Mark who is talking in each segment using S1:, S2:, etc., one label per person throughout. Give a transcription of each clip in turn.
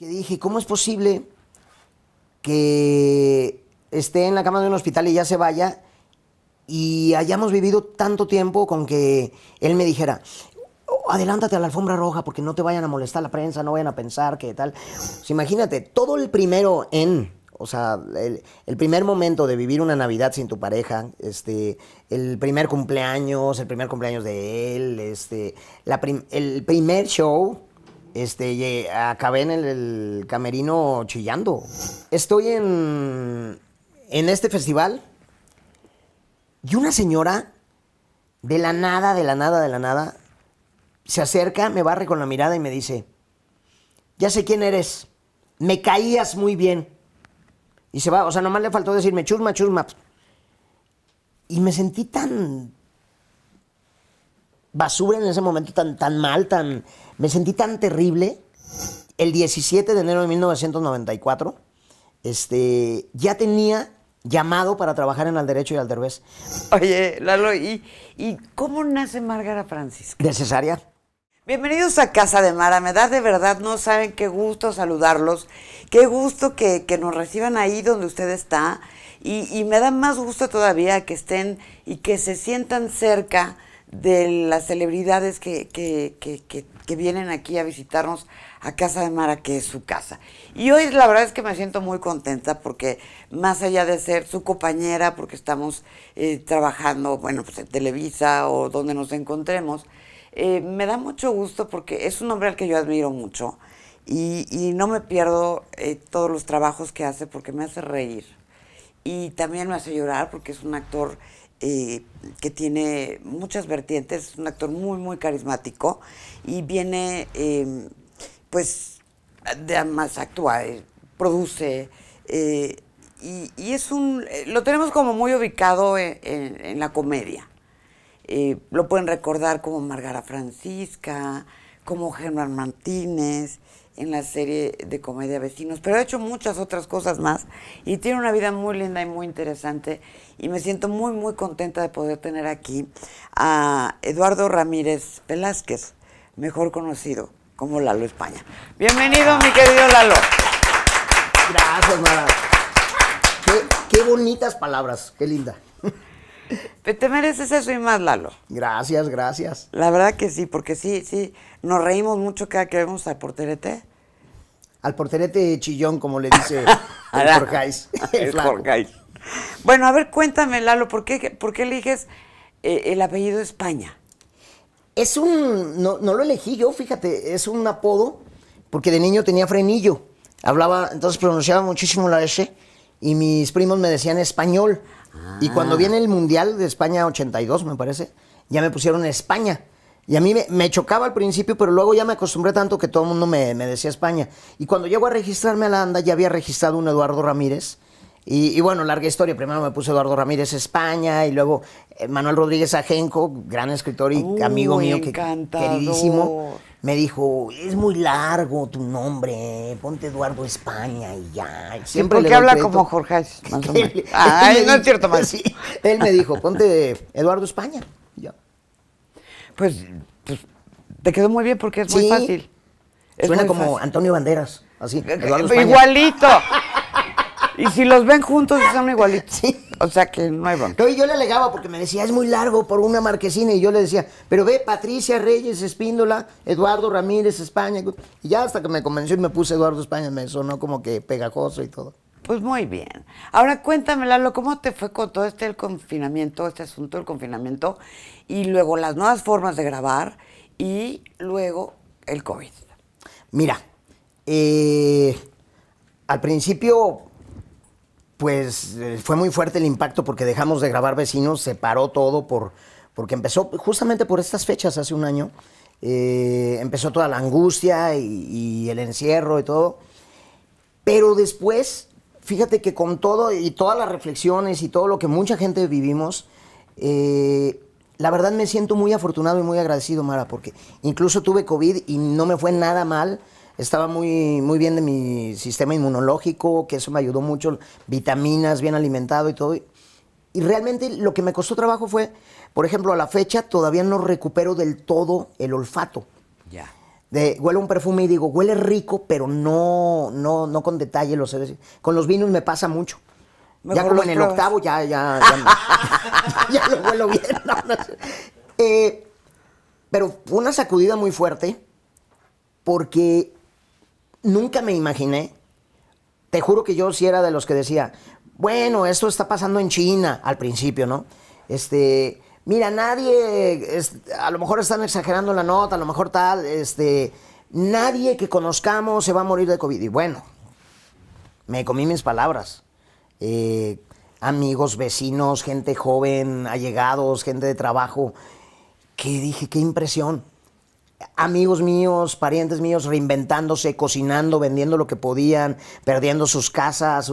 S1: que dije, ¿cómo es posible que esté en la cama de un hospital y ya se vaya? Y hayamos vivido tanto tiempo con que él me dijera, oh, adelántate a la alfombra roja porque no te vayan a molestar la prensa, no vayan a pensar que tal. imagínate, todo el primero en, o sea, el, primer momento de vivir una Navidad sin tu pareja, este, el primer cumpleaños, el primer cumpleaños de él, este, el primer show, este, acabé en el, camerino chillando. Estoy en, en este festival y una señora, de la nada, de la nada, de la nada, se acerca, me barre con la mirada y me dice, ya sé quién eres, me caías muy bien. Y se va, o sea, nomás le faltó decirme, chusma, chusma. Y me sentí tan basura en ese momento, tan, tan mal, tan me sentí tan terrible. El 17 de enero de 1994, este, ya tenía llamado para
S2: trabajar en Al Derecho y Al Derbez. Oye, Lalo, ¿y, cómo nace Margara Francisca? De Bienvenidos a Casa de Mara. Me da de verdad, no saben qué gusto saludarlos. Qué gusto que, nos reciban ahí donde usted está. Y, me da más gusto todavía que estén y que se sientan cerca de las celebridades que, que, que que vienen aquí a visitarnos a Casa de Mara, que es su casa. Y hoy la verdad es que me siento muy contenta porque más allá de ser su compañera, porque estamos eh, trabajando, bueno, pues, en Televisa o donde nos encontremos, eh, me da mucho gusto porque es un hombre al que yo admiro mucho y, no me pierdo eh, todos los trabajos que hace porque me hace reír y también me hace llorar porque es un actor eh, que tiene muchas vertientes, es un actor muy, muy carismático y viene, em, pues, además actúa, eh, produce. Eh, y, es un, lo tenemos como muy ubicado en, en la comedia. lo pueden recordar como Margara Francisca, como Germán Martínez, en la serie de comedia Vecinos, pero ha hecho muchas otras cosas más y tiene una vida muy linda y muy interesante y me siento muy, muy contenta de poder tener aquí a Eduardo Ramírez Velázquez, mejor conocido como Lalo España. Bienvenido, mi querido Lalo. Gracias, Mara. Qué, bonitas palabras, qué linda. Te mereces eso y más, Lalo. Gracias, gracias. La verdad que sí, porque sí, sí, nos reímos mucho cada que vemos al porterete. Al
S1: porterete chillón, como le dice el
S2: Jorge. Bueno, a ver, cuéntame, Lalo, ¿por qué, qué eliges eh, el apellido España?
S1: Es un, no, no, lo elegí yo, fíjate, es un apodo, porque de niño tenía frenillo. Hablaba, entonces pronunciaba muchísimo la Eche y mis primos me decían español. Y cuando ah. viene el Mundial de España 82, me parece, ya me pusieron España. Y a mí me, chocaba al principio, pero luego ya me acostumbré tanto que todo el mundo me, me, decía España. Y cuando llego a registrarme a la ANDA, ya había registrado un Eduardo Ramírez, y, bueno, larga historia. Primero me puso Eduardo Ramírez España y luego eh, Manuel Rodríguez Ajenco, gran escritor y uh, amigo mío, que, queridísimo, me dijo, es muy largo tu nombre, ponte Eduardo España y ya. siempre que habla como
S2: Jorge. Ah, no es cierto más.
S1: él me dijo, ponte Eduardo España. Ya.
S2: Pues, pues, te quedó muy bien porque es muy fácil. Suena como Antonio Banderas,
S1: así. Eh, eh,
S2: igualito. Y si los ven juntos, son igualitos. O
S1: sea que no hay bronca. yo le alegaba porque me decía, es muy largo por una marquesina. Y yo le decía, pero ve, Patricia Reyes Espíndola, Eduardo Ramírez España. Y ya hasta que me convenció y me puse Eduardo
S2: España, me sonó como que pegajoso y todo. Pues muy bien. Ahora cuéntame, Lalo, ¿cómo te fue con todo este el confinamiento, este asunto del confinamiento? Y luego las nuevas formas de grabar y luego el COVID. Mira, eh,
S1: al principio pues eh, fue muy fuerte el impacto porque dejamos de grabar vecinos, se paró todo porque empezó justamente por estas fechas hace un año, eh, empezó toda la angustia y, el encierro y todo, pero después, fíjate que con todo y todas las reflexiones y todo lo que mucha gente vivimos, eh, la verdad me siento muy afortunado y muy agradecido, Mara, porque incluso tuve COVID y no me fue nada mal estaba muy, muy bien de mi sistema inmunológico, que eso me ayudó mucho, vitaminas, bien alimentado y todo. Y realmente lo que me costó trabajo fue, por ejemplo, a la fecha todavía no recupero del todo el olfato. Ya. huele un perfume y digo, huele rico, pero no, no, con detalle. Los, con los vinos me pasa mucho.
S2: ya como en el octavo,
S1: ya, ya, lo huelo bien. Eh, pero fue una sacudida muy fuerte porque nunca me imaginé, te juro que yo si era de los que decía, bueno, esto está pasando en China al principio, ¿no? Este, mira, nadie, a lo mejor están exagerando la nota, a lo mejor tal, este, nadie que conozcamos se va a morir de COVID. Y bueno, me comí mis palabras. Eh, amigos, vecinos, gente joven, allegados, gente de trabajo, ¿Qué dije, qué impresión amigos míos, parientes míos, reinventándose, cocinando, vendiendo lo que podían, perdiendo sus casas.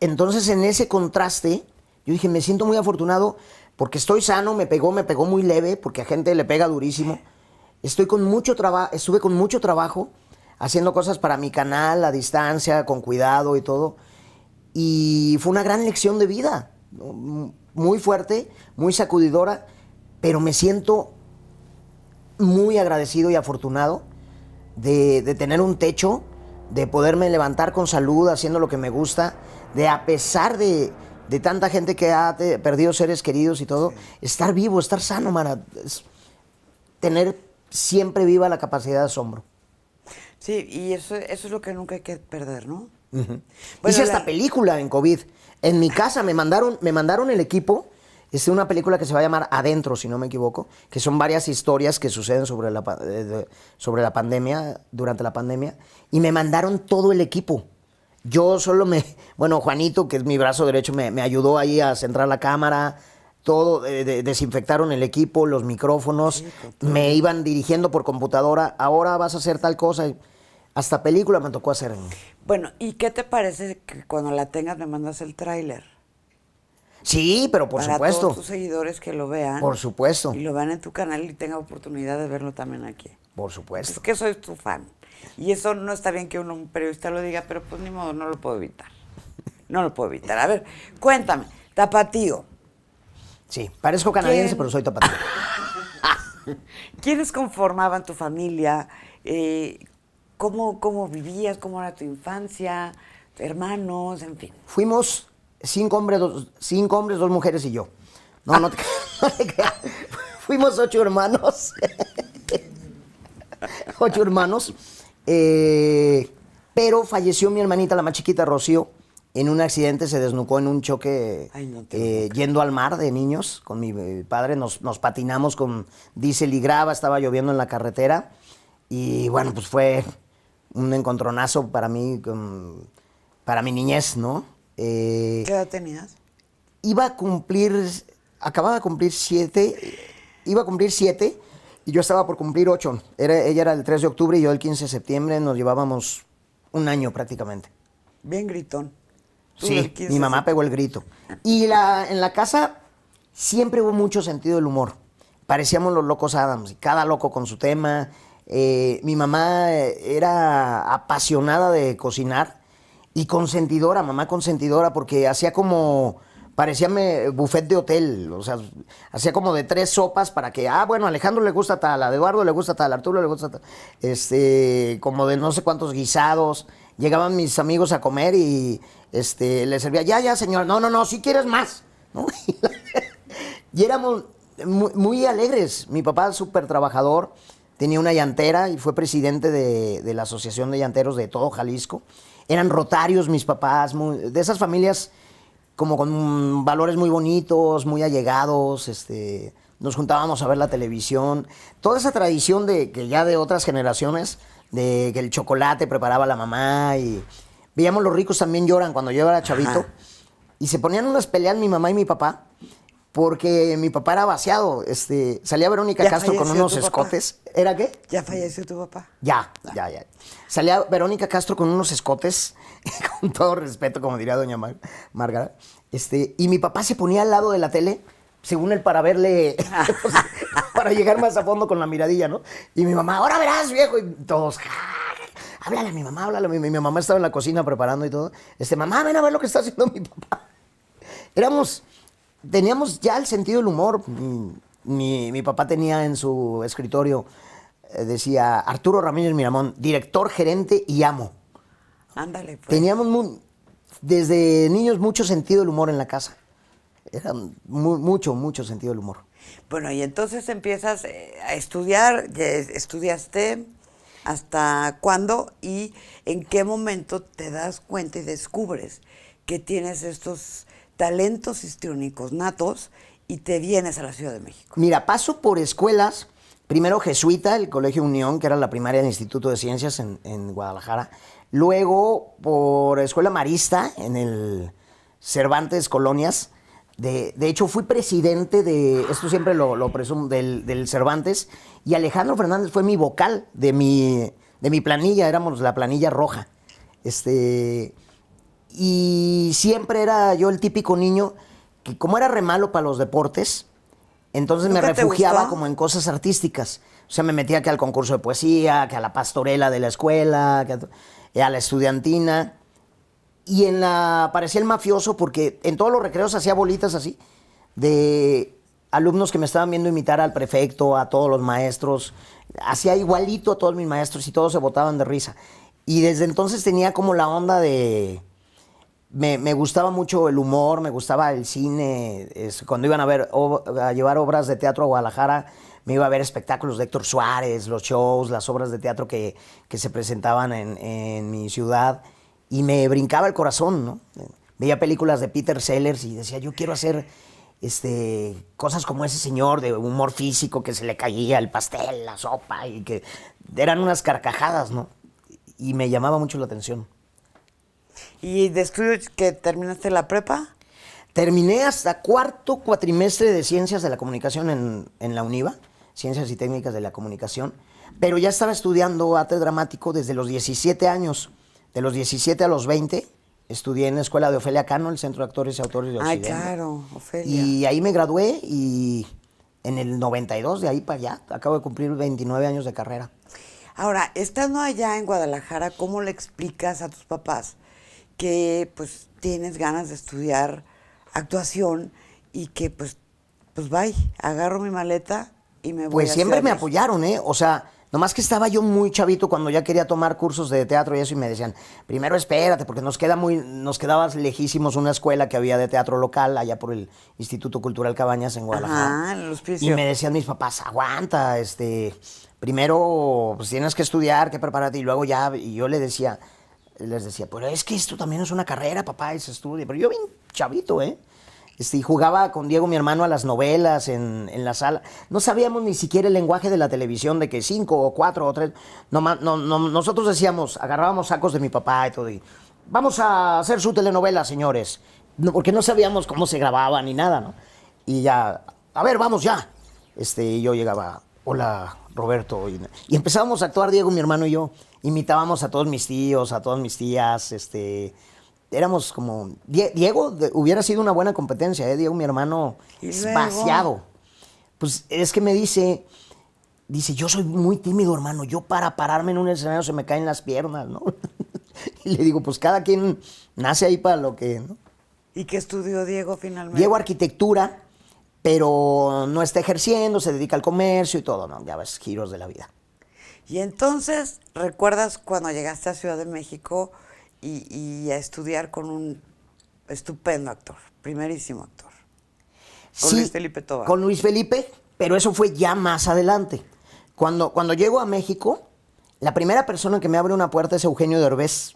S1: Entonces, en ese contraste, yo dije, me siento muy afortunado porque estoy sano, me pegó, me pegó muy leve, porque a gente le pega durísimo. Estoy con mucho trabajo, estuve con mucho trabajo haciendo cosas para mi canal a distancia, con cuidado y todo. Y fue una gran lección de vida, muy fuerte, muy sacudidora, pero me siento muy agradecido y afortunado de, tener un techo, de poderme levantar con salud haciendo lo que me gusta, de a pesar de, de tanta gente que ha perdido seres queridos y todo, estar vivo, estar sano, Mara. tener siempre viva la capacidad de asombro.
S2: Sí, y eso, es lo que nunca hay que perder, ¿no?
S1: Hice esta película en COVID. En mi casa me mandaron, me mandaron el equipo es una película que se va a llamar Adentro, si no me equivoco, que son varias historias que suceden sobre la, eh, sobre la pandemia, durante la pandemia, y me mandaron todo el equipo. Yo solo me, bueno, Juanito, que es mi brazo derecho, me, ayudó ahí a centrar la cámara, todo, eh, desinfectaron el equipo, los micrófonos, me iban dirigiendo por computadora, ahora vas a hacer tal cosa, hasta película me tocó hacer.
S2: Bueno, ¿y qué te parece que cuando la tengas me mandas el tráiler?
S1: Sí, pero por supuesto. Para todos tus
S2: seguidores que lo vean. Por supuesto. Y lo vean en tu canal y tengan oportunidad de verlo también aquí. Por supuesto. Es que soy tu fan. Y eso no está bien que un periodista lo diga, pero pues ni modo, no lo puedo evitar. No lo puedo evitar. A ver, cuéntame, tapatío. Sí, parezco canadiense, pero soy tapatío. ¿Quiénes conformaban tu familia? Eh, ¿cómo, ¿Cómo vivías? ¿Cómo era tu infancia? ¿Hermanos? En fin.
S1: Fuimos cinco hombres, dos, cinco hombres, dos mujeres y yo. No, no te, Fuimos ocho hermanos. ocho hermanos. Eh, pero falleció mi hermanita, la más chiquita, Rocío, en un accidente, se desnucó en un choque eh, yendo al mar de niños con mi padre. Nos, nos patinamos con diésel y grava, estaba lloviendo en la carretera. Y bueno, pues fue un encontronazo para mí, para mi niñez, ¿no? Eh, ¿Qué
S2: edad tenías?
S1: Iba a cumplir, acababa de cumplir siete, iba a cumplir siete y yo estaba por cumplir ocho. ella era el 3 de octubre y yo el 15 de septiembre, nos llevábamos un año prácticamente.
S2: Bien gritón. sí, mi mamá
S1: pegó el grito. Y en la casa siempre hubo mucho sentido del humor. Parecíamos los locos Adams, cada loco con su tema. Eh, mi mamá era apasionada de cocinar y consentidora, mamá consentidora, porque hacía como parecía me, buffet de hotel, o sea, hacía como de tres sopas para que, ah, bueno, a Alejandro le gusta tal, a Eduardo le gusta tal, a Arturo le gusta tal, este, como de no sé cuántos guisados, llegaban mis amigos a comer y, este, le servía, ya, ya, señor, no, no, no, si quieres más, y éramos muy, alegres, mi papá súper trabajador, tenía una llantera y fue presidente de, de la Asociación de Llanteros de todo Jalisco, eran rotarios mis papás, de esas familias como con valores muy bonitos, muy allegados, este, nos juntábamos a ver la televisión, toda esa tradición de que ya de otras generaciones, de que el chocolate preparaba la mamá y veíamos los ricos también lloran cuando yo era chavito y se ponían unas peleas mi mamá y mi papá porque mi papá era vaciado. Este, salía Verónica Castro con unos escotes.
S2: ¿Era qué? Ya falleció tu papá.
S1: Ya, ah. ya, ya. Salía Verónica Castro con unos escotes, con todo respeto, como diría doña Marga. Este, y mi papá se ponía al lado de la tele, según él, para verle, para llegar más a fondo con la miradilla, ¿no? Y mi mamá, ahora verás, viejo. Y todos, háblale a mi mamá, háblale a mi, mi mamá estaba en la cocina preparando y todo. Este, mamá, ven a ver lo que está haciendo mi papá. Éramos teníamos ya el sentido del humor. Mi, mi papá tenía en su escritorio, eh, decía Arturo Ramírez Miramón, director, gerente y amo. Ándale. Pues. Teníamos desde niños mucho sentido del humor en la casa. Era mucho, mucho sentido del humor.
S2: Bueno, y entonces empiezas eh, a estudiar, estudiaste hasta cuándo y en qué momento te das cuenta y descubres que tienes estos talentos histriónicos natos y te vienes a la Ciudad de México. Mira, paso por escuelas,
S1: primero jesuita, el Colegio Unión, que era la primaria del Instituto de Ciencias en, Guadalajara, luego por Escuela Marista en el Cervantes Colonias. De, hecho, fui presidente de, esto siempre lo, presumo, del, del, Cervantes, y Alejandro Fernández fue mi vocal de mi, de mi planilla, éramos la planilla roja. Este, y siempre era yo el típico niño que como era re malo para los deportes, entonces me refugiaba como en cosas artísticas. O sea, me metía que al concurso de poesía, que a la pastorela de la escuela, que eh, a la estudiantina. Y en la parecía el mafioso porque en todos los recreos hacía bolitas así de alumnos que me estaban viendo imitar al prefecto, a todos los maestros. Hacía igualito a todos mis maestros y todos se botaban de risa. Y desde entonces tenía como la onda de me, gustaba mucho el humor, me gustaba el cine. cuando iban a, ver, a llevar obras de teatro a Guadalajara, me iba a ver espectáculos de Héctor Suárez, los shows, las obras de teatro que, se presentaban en, mi ciudad. Y me brincaba el corazón, ¿no? Veía películas de Peter Sellers y decía, yo quiero hacer este, cosas como ese señor de humor físico que se le caía el pastel, la sopa, y que eran unas carcajadas, ¿no? Y me llamaba mucho la atención. ¿Y estudios que terminaste la prepa? Terminé hasta cuarto cuatrimestre de Ciencias de la Comunicación en, en la UNIVA, Ciencias y Técnicas de la Comunicación, pero ya estaba estudiando arte dramático desde los 17 años, de los 17 a los 20. Estudié en la escuela de Ofelia Cano, el Centro de Actores y Autores de Occidente. Ay,
S2: claro, Ofelia.
S1: Y ahí me gradué y en el 92, de ahí para allá, acabo de cumplir 29 años de carrera.
S2: Ahora, estando allá en Guadalajara, ¿cómo le explicas a tus papás que pues tienes ganas de estudiar actuación y que pues, pues bye, agarro mi maleta y me voy. Pues siempre me
S1: apoyaron, ¿eh? O sea, Nomás que estaba yo muy chavito cuando ya quería tomar cursos de teatro y eso, y me decían, primero espérate, porque nos queda muy, nos quedabas lejísimos una escuela que había de teatro local allá por el Instituto Cultural Cabañas en Guadalajara.
S2: los y me
S1: decían mis papás, aguanta, este, primero pues tienes que estudiar, que prepararte, y luego ya, y yo le decía, les decía, pero es que esto también es una carrera, papá, es estudio Pero yo bien chavito, ¿eh? Este, y jugaba con Diego, mi hermano, a las novelas en, la sala. No sabíamos ni siquiera el lenguaje de la televisión, de que cinco o cuatro o tres. No, no, no, nosotros decíamos, agarrábamos sacos de mi papá y todo. Y, Vamos a hacer su telenovela, señores. porque no sabíamos cómo se grababa ni nada, ¿no? Y ya, a ver, vamos ya. Este, y yo llegaba, hola, Roberto. y empezábamos a actuar, Diego, mi hermano y yo. Imitábamos a todos mis tíos, a todas mis tías, este, éramos como... Diego hubiera sido una buena competencia, ¿eh? Diego, mi hermano, es vaciado. Pues es que me dice, dice, yo soy muy tímido, hermano, yo para pararme en un escenario se me caen las piernas, ¿no? y le digo, pues cada quien nace ahí para lo que... ¿no?
S2: ¿Y qué estudió Diego finalmente?
S1: Diego arquitectura, pero no está ejerciendo, se dedica al comercio y todo, ¿no? Ya ves, giros de la vida.
S2: Y entonces, ¿recuerdas cuando llegaste a Ciudad de México y, a estudiar con un estupendo actor, primerísimo actor? Con Luis Felipe Con
S1: Luis Felipe, pero eso fue ya más adelante. Cuando, cuando llego a México, la primera persona que me abre una puerta es Eugenio Derbez,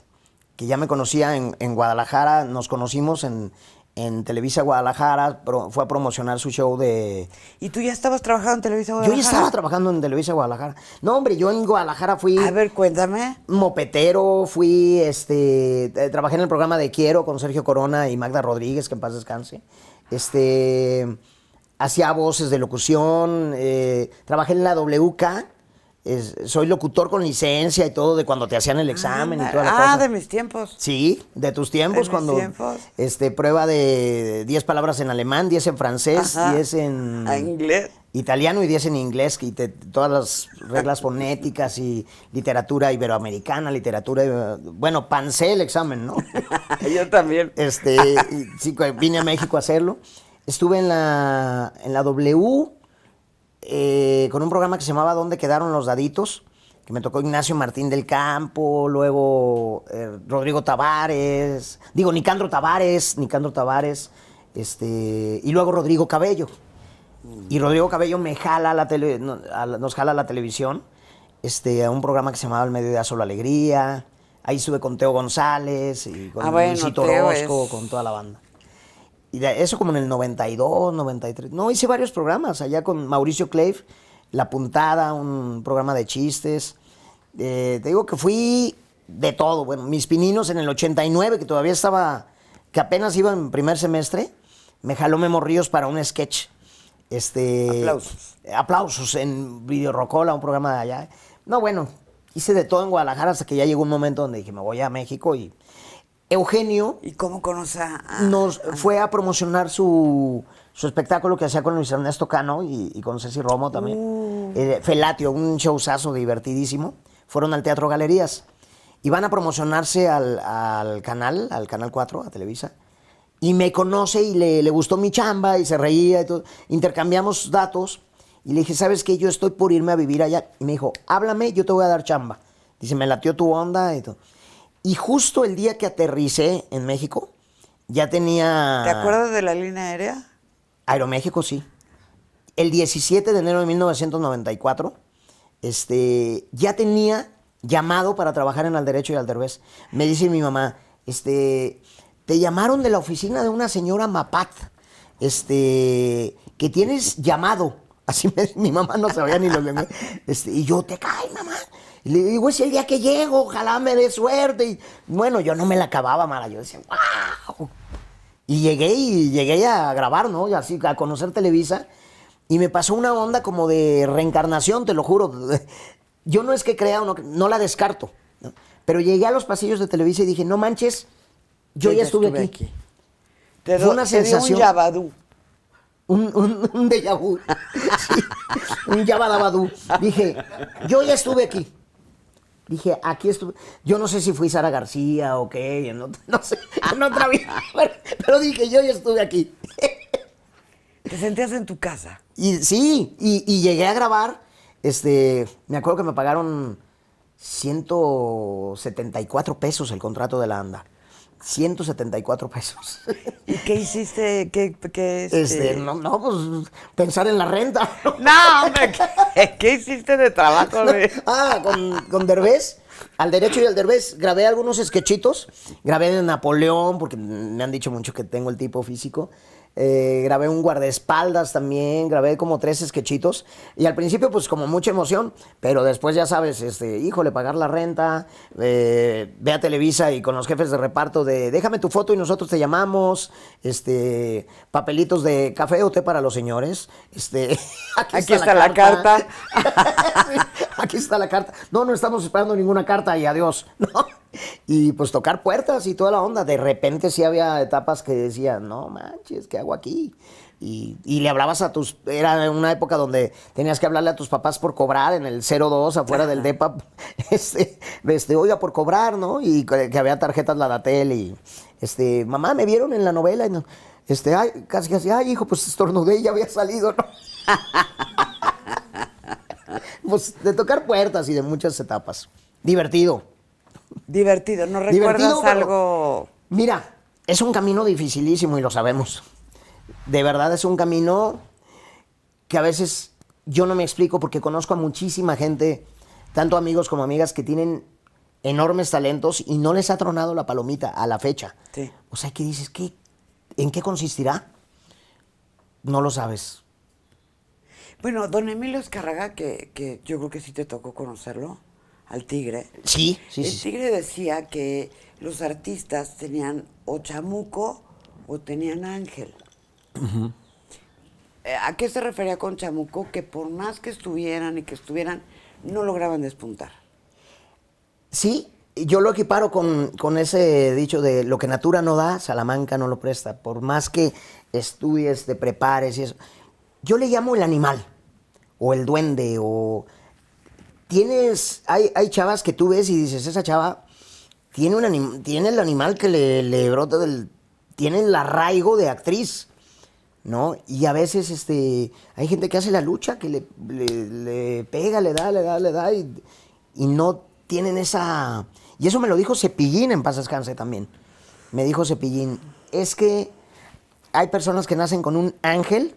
S1: que ya me conocía en Guadalajara, nos conocimos en, en Televisa Guadalajara, fue a promocionar su show de... ¿Y tú ya estabas trabajando en Televisa Guadalajara? Yo ya estaba trabajando en Televisa Guadalajara. No, hombre, yo en Guadalajara fui... A ver, cuéntame. Mopetero, fui, este, eh, trabajé en el programa de Quiero con Sergio Corona y Magda Rodríguez, que en paz descanse. Este, hacía voces de locución, eh, trabajé en la WK, soy locutor con licencia y todo de cuando te hacían el ah, examen y toda la Ah, de
S2: mis tiempos.
S1: Sí, de tus tiempos ¿De cuando mis tiempos? este prueba de 10 palabras en alemán, 10 en francés, 10 en inglés. Italiano y 10 en inglés, y todas las reglas fonéticas y literatura iberoamericana, literatura, bueno, pancé el examen, ¿no? Yo también. Este, sí, vine a México a hacerlo. Estuve en la en la W eh, con un programa que se llamaba ¿Dónde quedaron los daditos? que me tocó Ignacio Martín del Campo, luego eh, Rodrigo Tavares, digo Nicandro Tavares, Nicandro Tavares, este, y luego Rodrigo Cabello. Y Rodrigo Cabello me jala la tele, nos jala la televisión este, a un programa que se llamaba El Medio de Solo Alegría. Ahí sube con Teo González y con ah, Luisito con toda la banda y eso como en el 92, 93. No, hice varios programas allá con Mauricio Cleif, La Puntada, un programa de chistes. Eh, te digo que fui de todo. Bueno, mis pininos en el 89, que todavía estaba, que apenas iba en primer semestre, me jaló Memo Ríos para un sketch. Este, aplausos. Aplausos en Video un programa de allá. No, bueno, hice de todo en Guadalajara hasta que ya llegó un momento donde dije, me voy a México y
S2: Eugenio. ¿Y cómo conoce
S1: Nos fue a promocionar su, espectáculo que hacía con Luis Ernesto Cano y, con Ceci Romo también. Uh. Eh, Felatio, un showzazo divertidísimo. Fueron al Teatro Galerías. Y van a promocionarse al, canal, al Canal 4, a Televisa. Y me conoce y le, le gustó mi chamba y se reía y todo. Intercambiamos datos. Y le dije, ¿sabes qué? Yo estoy por irme a vivir allá. Y me dijo, háblame, yo te voy a dar chamba. Dice, me latió tu onda y todo. Y justo el día que aterricé en México, ya tenía... ¿Te acuerdas de la línea aérea? Aeroméxico, sí. El 17 de enero de 1994, este, ya tenía llamado para trabajar en Al Derecho y Al Derbez. Me dice mi mamá, este, te llamaron de la oficina de una señora Mapat, este, que tienes llamado. Así mi mamá no sabía ni los Este, y yo, te cae, mamá le digo, es el día que llego, ojalá me dé suerte. Y bueno, yo no me la acababa, Mara. Yo decía, wow. Y llegué y llegué a grabar, ¿no? Y así, a conocer Televisa. Y me pasó una onda como de reencarnación, te lo juro. Yo no es que crea, no, no la descarto. Pero llegué a los pasillos de Televisa y dije, no manches, yo, ya, estuve, aquí. Te Fue una sensación. un yabadú. Un, un, un un yabadabadú. Dije, yo ya estuve aquí. Dije, aquí estuve. Yo no sé si fui Sara García o qué, no, sé, en otra vida. Pero dije, yo ya estuve aquí.
S2: ¿Te sentías en tu casa?
S1: Y, sí,
S2: y, y llegué a grabar.
S1: Este, me acuerdo que me pagaron 174 pesos el contrato de la ANDA. 174 pesos. ¿Y qué hiciste? ¿Qué, qué este, este... no, no, pues pensar en la renta. No, hombre, ¿qué, hiciste de trabajo? ah, con, con Derbez, al derecho y al Derbez, grabé algunos sketchitos. Grabé de Napoleón, porque me han dicho mucho que tengo el tipo físico. Eh, grabé un guardaespaldas también, grabé como tres esquechitos Y al principio, pues como mucha emoción, pero después ya sabes, este, híjole, pagar la renta, eh, ve a Televisa y con los jefes de reparto de déjame tu foto y nosotros te llamamos, este, papelitos de café o té para los señores. Este, aquí, está, la, carta. aquí está la carta. No, no estamos esperando ninguna carta y adiós. No y pues tocar puertas y toda la onda. De repente sí había etapas que decían, no manches, ¿qué hago aquí? Y, le hablabas a tus... Era una época donde tenías que hablarle a tus papás por cobrar en el 02 afuera del e este, DEPA, este, oiga, por cobrar, ¿no? Y que, había tarjetas la datel y, este, mamá, me vieron en la novela y este, ay, casi casi, ay, hijo, pues estornudé y ya había salido, ¿no? pues de tocar puertas y de muchas etapas. Divertido. Divertido, ¿no recuerdas algo? Mira, es un camino dificilísimo y lo sabemos. De verdad es un camino que a veces yo no me explico porque conozco a muchísima gente, tanto amigos como amigas, que tienen enormes talentos y no les ha tronado la palomita a la fecha. O sea, que dices, ¿qué, ¿en qué consistirá? No lo sabes.
S2: Bueno, don Emilio Escarraga, que yo creo que sí te tocó conocerlo, al tigre. Sí, sí, El tigre decía que los artistas tenían o chamuco o tenían ángel. Eh, ¿A qué se refería con chamuco? Que por más que estuvieran y que estuvieran, no lograban despuntar.
S1: Sí, yo lo equiparo con, con, ese dicho de lo que Natura no da, Salamanca no lo presta. Por más que estudies, te prepares y eso. Yo le llamo el animal, o el duende, o tienes, hay, chavas que tú ves y dices, esa chava tiene, un tiene el animal que le, brota del, tiene el arraigo de actriz, ¿no? Y a veces este, hay gente que hace la lucha, que le, pega, le da, le da, le da, y, y, no tienen esa... Y eso me lo dijo Cepillín en Paz Descanse también. Me dijo Cepillín, es que hay personas que nacen con un ángel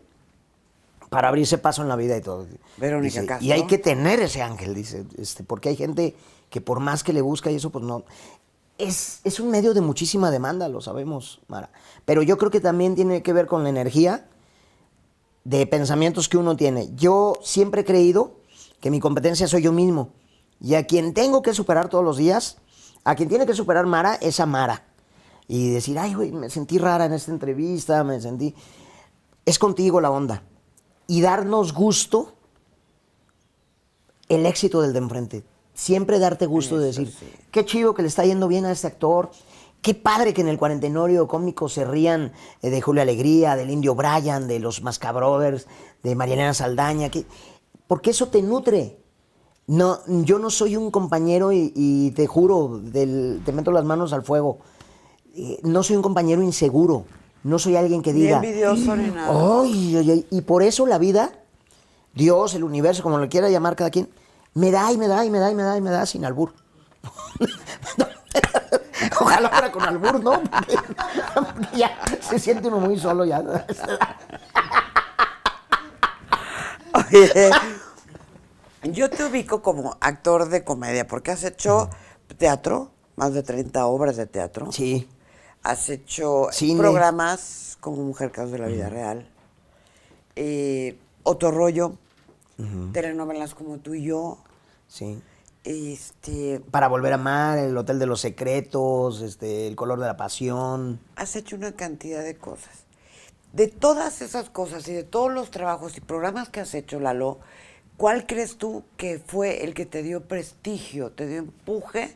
S1: para abrirse paso en la vida y todo. Verónica Y hay que tener ese ángel, dice, este, porque hay gente que por más que le busca y eso, pues no. Es, es un medio de muchísima demanda, lo sabemos, Mara. Pero yo creo que también tiene que ver con la energía de pensamientos que uno tiene. Yo siempre he creído que mi competencia soy yo mismo. Y a quien tengo que superar todos los días, a quien tiene que superar Mara, es a Mara. Y decir, ay, güey, me sentí rara en esta entrevista, me sentí... Es contigo la onda y darnos gusto el éxito del de enfrente. Siempre darte gusto de decir, qué chido que le está yendo bien a este actor, qué padre que en el cuarentenorio cómico se rían eh, de Julio Alegría, del Indio Bryan, de los Brothers de Mariana Saldaña, porque eso te nutre. No, yo no soy un compañero y, te juro, te meto las manos al fuego, eh, no soy un compañero inseguro. No soy alguien que diga. Ni envidioso
S2: ni mm, nada.
S1: Y por eso la vida, Dios, el universo, como lo quiera llamar cada quien, me da y me da y me da y me da y me da sin albur. Ojalá fuera con albur, ¿no? ya se siente uno muy solo ya.
S2: yo te ubico como actor de comedia porque has hecho teatro, más de 30 obras de teatro. Sí has hecho programas como Mujer Casos de la Vida Real, eh, Otro Rollo, telenovelas como tú y yo. Sí. Este,
S1: Para volver a amar, El Hotel de los Secretos,
S2: este, El Color de la Pasión. Has hecho una cantidad de cosas. De todas esas cosas y de todos los trabajos y programas que has hecho, Lalo, ¿cuál crees tú que fue el que te dio prestigio, te dio empuje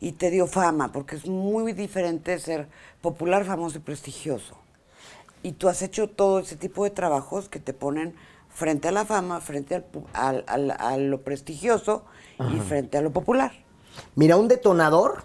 S2: y te dio fama, porque es muy diferente ser popular, famoso y prestigioso. Y tú has hecho todo ese tipo de trabajos que te ponen frente a la fama, frente al, a lo prestigioso y frente a lo popular. Mira, un detonador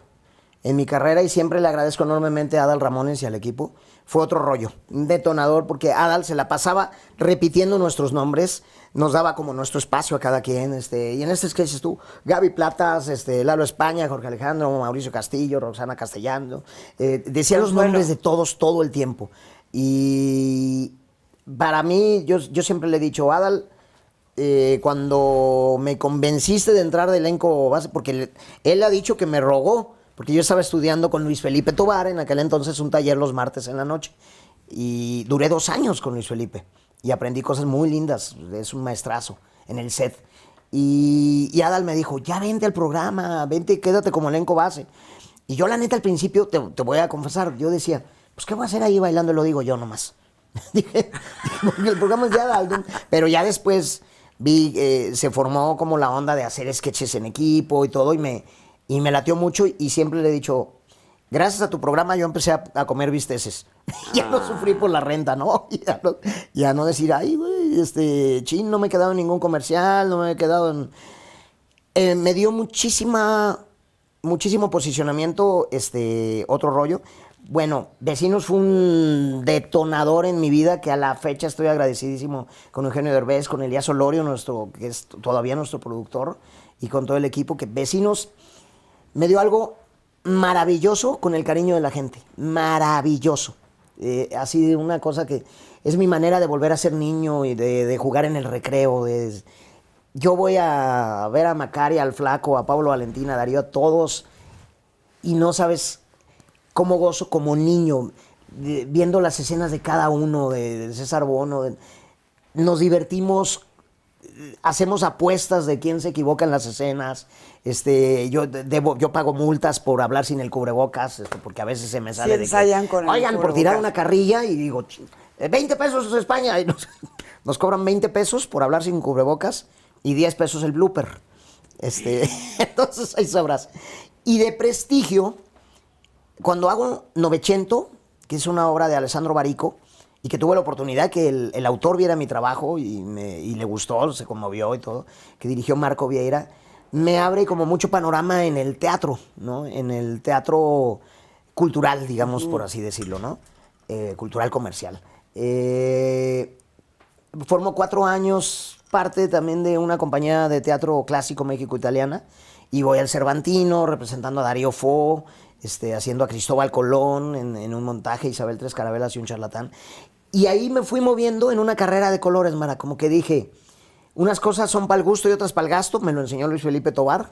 S2: en mi carrera,
S1: y siempre le agradezco enormemente a Adal Ramones y al equipo, fue otro rollo, un detonador, porque Adal se la pasaba repitiendo nuestros nombres, nos daba como nuestro espacio a cada quien, este, y en este dices tú, Gaby Platas, este, Lalo España, Jorge Alejandro, Mauricio Castillo, Roxana Castellano, eh, decía pues los nombres de todos todo el tiempo. Y para mí, yo, yo siempre le he dicho, Adal, eh, cuando me convenciste de entrar de elenco base, porque él ha dicho que me rogó, porque yo estaba estudiando con Luis Felipe Tobar, en aquel entonces un taller los martes en la noche, y duré dos años con Luis Felipe, y aprendí cosas muy lindas, es un maestrazo en el set. Y, Adal me dijo, ya vente al programa, vente y quédate como elenco base. Y yo la neta al principio, te, voy a confesar, yo decía, pues ¿qué voy a hacer ahí bailando? Lo digo yo nomás. dije, porque el programa es de Adal, pero ya después vi, eh, se formó como la onda de hacer sketches en equipo y todo, y me, y me latió mucho y siempre le he dicho, gracias a tu programa yo empecé a, comer bisteces. ya no ah. sufrí por la renta, ¿no? Ya no, no decir, ay, güey, este, chin, no me he quedado en ningún comercial, no me he quedado en... Eh, me dio muchísima, muchísimo posicionamiento, este, otro rollo. Bueno, Vecinos fue un detonador en mi vida que a la fecha estoy agradecidísimo con Eugenio Derbez, con Elías Olorio, nuestro, que es todavía nuestro productor, y con todo el equipo que Vecinos me dio algo maravilloso con el cariño de la gente. Maravilloso. Eh, así una cosa que es mi manera de volver a ser niño y de, jugar en el recreo. De, yo voy a ver a Macari, al Flaco, a Pablo Valentina, a Darío, a todos, y no sabes cómo gozo como niño, viendo las escenas de cada uno, de, César Bono. nos divertimos, eh, hacemos apuestas de quién se equivoca en las escenas, este, yo debo, yo pago multas por hablar sin el cubrebocas, porque a veces se me sale de oigan, por tirar una carrilla y digo, 20 pesos es España, y nos, cobran 20 pesos por hablar sin cubrebocas y 10 pesos el blooper. Este, entonces hay sobras Y de prestigio, cuando hago Novecento, que es una obra de Alessandro Barico, y que tuve la oportunidad que el, autor viera mi trabajo y, me, y, le gustó, se conmovió y todo, que dirigió Marco Vieira, me abre como mucho panorama en el teatro, ¿no? En el teatro cultural, digamos, por así decirlo, ¿no? Eh, cultural comercial. Eh, formo cuatro años parte también de una compañía de teatro clásico México-Italiana y voy al Cervantino representando a Darío Fo, este, haciendo a Cristóbal Colón en, en un montaje, Isabel Tres Carabelas y un charlatán. Y ahí me fui moviendo en una carrera de colores, Mara, como que dije, unas cosas son para el gusto y otras para el gasto, me lo enseñó Luis Felipe Tobar,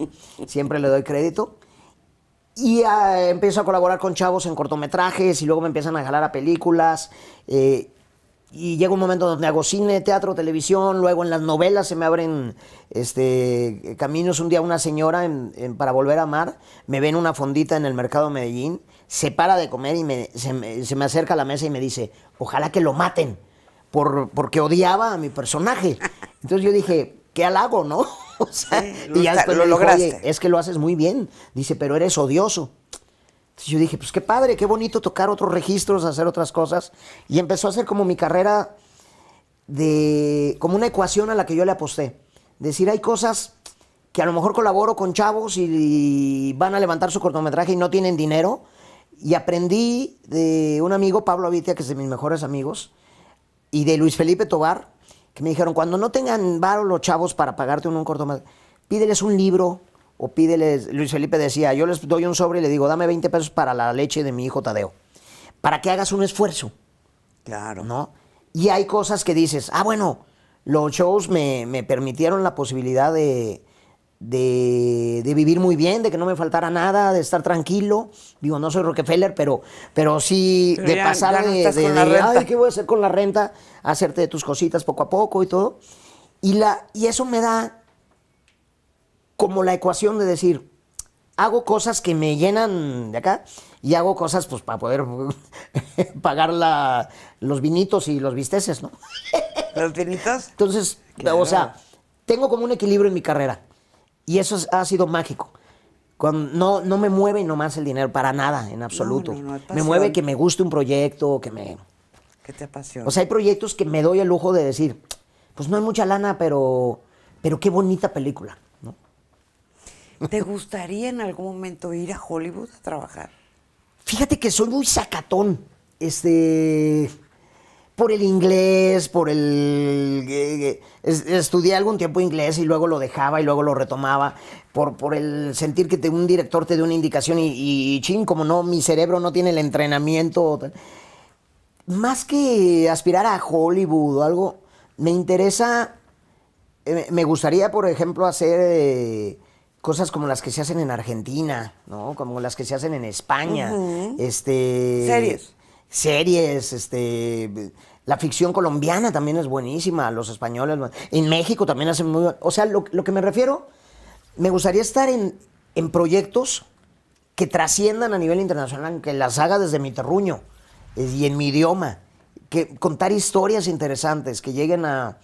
S1: siempre le doy crédito. Y ah, empiezo a colaborar con chavos en cortometrajes y luego me empiezan a jalar a películas. Eh, y llega un momento donde hago cine, teatro, televisión, luego en las novelas se me abren este, caminos. Un día una señora para volver a amar me ve en una fondita en el mercado de Medellín, se para de comer y se, me, acerca a la mesa y me dice, ojalá que lo maten, porque odiaba a mi personaje. Entonces yo dije, ¿qué halago, no? O sea, y ya lo es que lo haces muy bien. Dice, pero eres odioso. Entonces yo dije, pues qué padre, qué bonito tocar otros registros, hacer otras cosas. Y empezó a hacer como mi carrera de. como una ecuación a la que yo le aposté. Decir, hay cosas que a lo mejor colaboro con chavos y, van a levantar su cortometraje y no tienen dinero. Y aprendí de un amigo, Pablo Avitia, que es de mis mejores amigos, y de Luis Felipe Tobar, me dijeron, cuando no tengan varo los chavos para pagarte un, corto, más pídeles un libro o pídeles, Luis Felipe decía, yo les doy un sobre y le digo, dame 20 pesos para la leche de mi hijo Tadeo, para que hagas un esfuerzo. Claro. ¿No? Y hay cosas que dices, ah, bueno, los shows me permitieron la posibilidad de, de, vivir muy bien, de que no me faltara nada, de estar tranquilo. Digo, no soy Rockefeller, pero, pero sí de pasar de, ¿qué voy a hacer con la renta? Hacerte tus cositas poco a poco y todo. Y, la, y eso me da como la ecuación de decir, hago cosas que me llenan de acá y hago cosas pues para poder pagar la, los vinitos y los bisteces, ¿no? ¿Los vinitas Entonces, o sea, tengo como un equilibrio en mi carrera y eso ha sido mágico. no, me mueve nomás el dinero, para nada, en absoluto. me mueve que me guste un proyecto, que me...
S2: Que te apasiona. O sea, hay
S1: proyectos que me doy el lujo de decir, pues no hay mucha lana, pero, pero qué bonita película.
S2: ¿no? ¿Te gustaría en algún momento ir a Hollywood a trabajar? Fíjate que soy muy sacatón. Este por el inglés,
S1: por el... Eh, eh, estudié algún tiempo inglés y luego lo dejaba y luego lo retomaba, por, por el sentir que un director te dé una indicación y, ching, como no, mi cerebro no tiene el entrenamiento. Más que aspirar a Hollywood o algo, me interesa, eh, me gustaría, por ejemplo, hacer... cosas como las que se hacen en Argentina, Como las que se hacen en España. Este. Series series, este, la ficción colombiana también es buenísima, los españoles, en México también hacen muy... O sea, lo, que me refiero, me gustaría estar en, proyectos que trasciendan a nivel internacional, que las haga desde mi terruño eh, y en mi idioma, que contar historias interesantes, que lleguen a,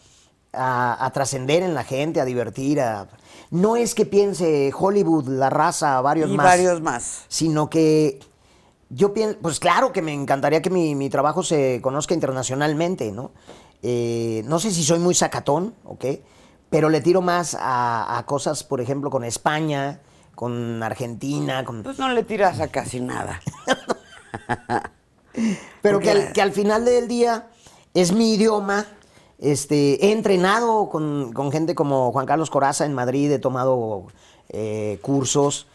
S1: a, trascender en la gente, a divertir, a... No es que piense Hollywood, la raza, varios varios más. Sino que yo pues claro que me encantaría que mi, trabajo se conozca internacionalmente, ¿no? Eh, no sé si soy muy sacatón, ¿ok? Pero le tiro más a, cosas, por ejemplo, con España, con Argentina. Con... Pues no
S2: le tiras a casi nada.
S1: Pero que al, que al, final del día es mi idioma. Este, he entrenado con, gente como Juan Carlos Coraza en Madrid, he tomado eh, cursos.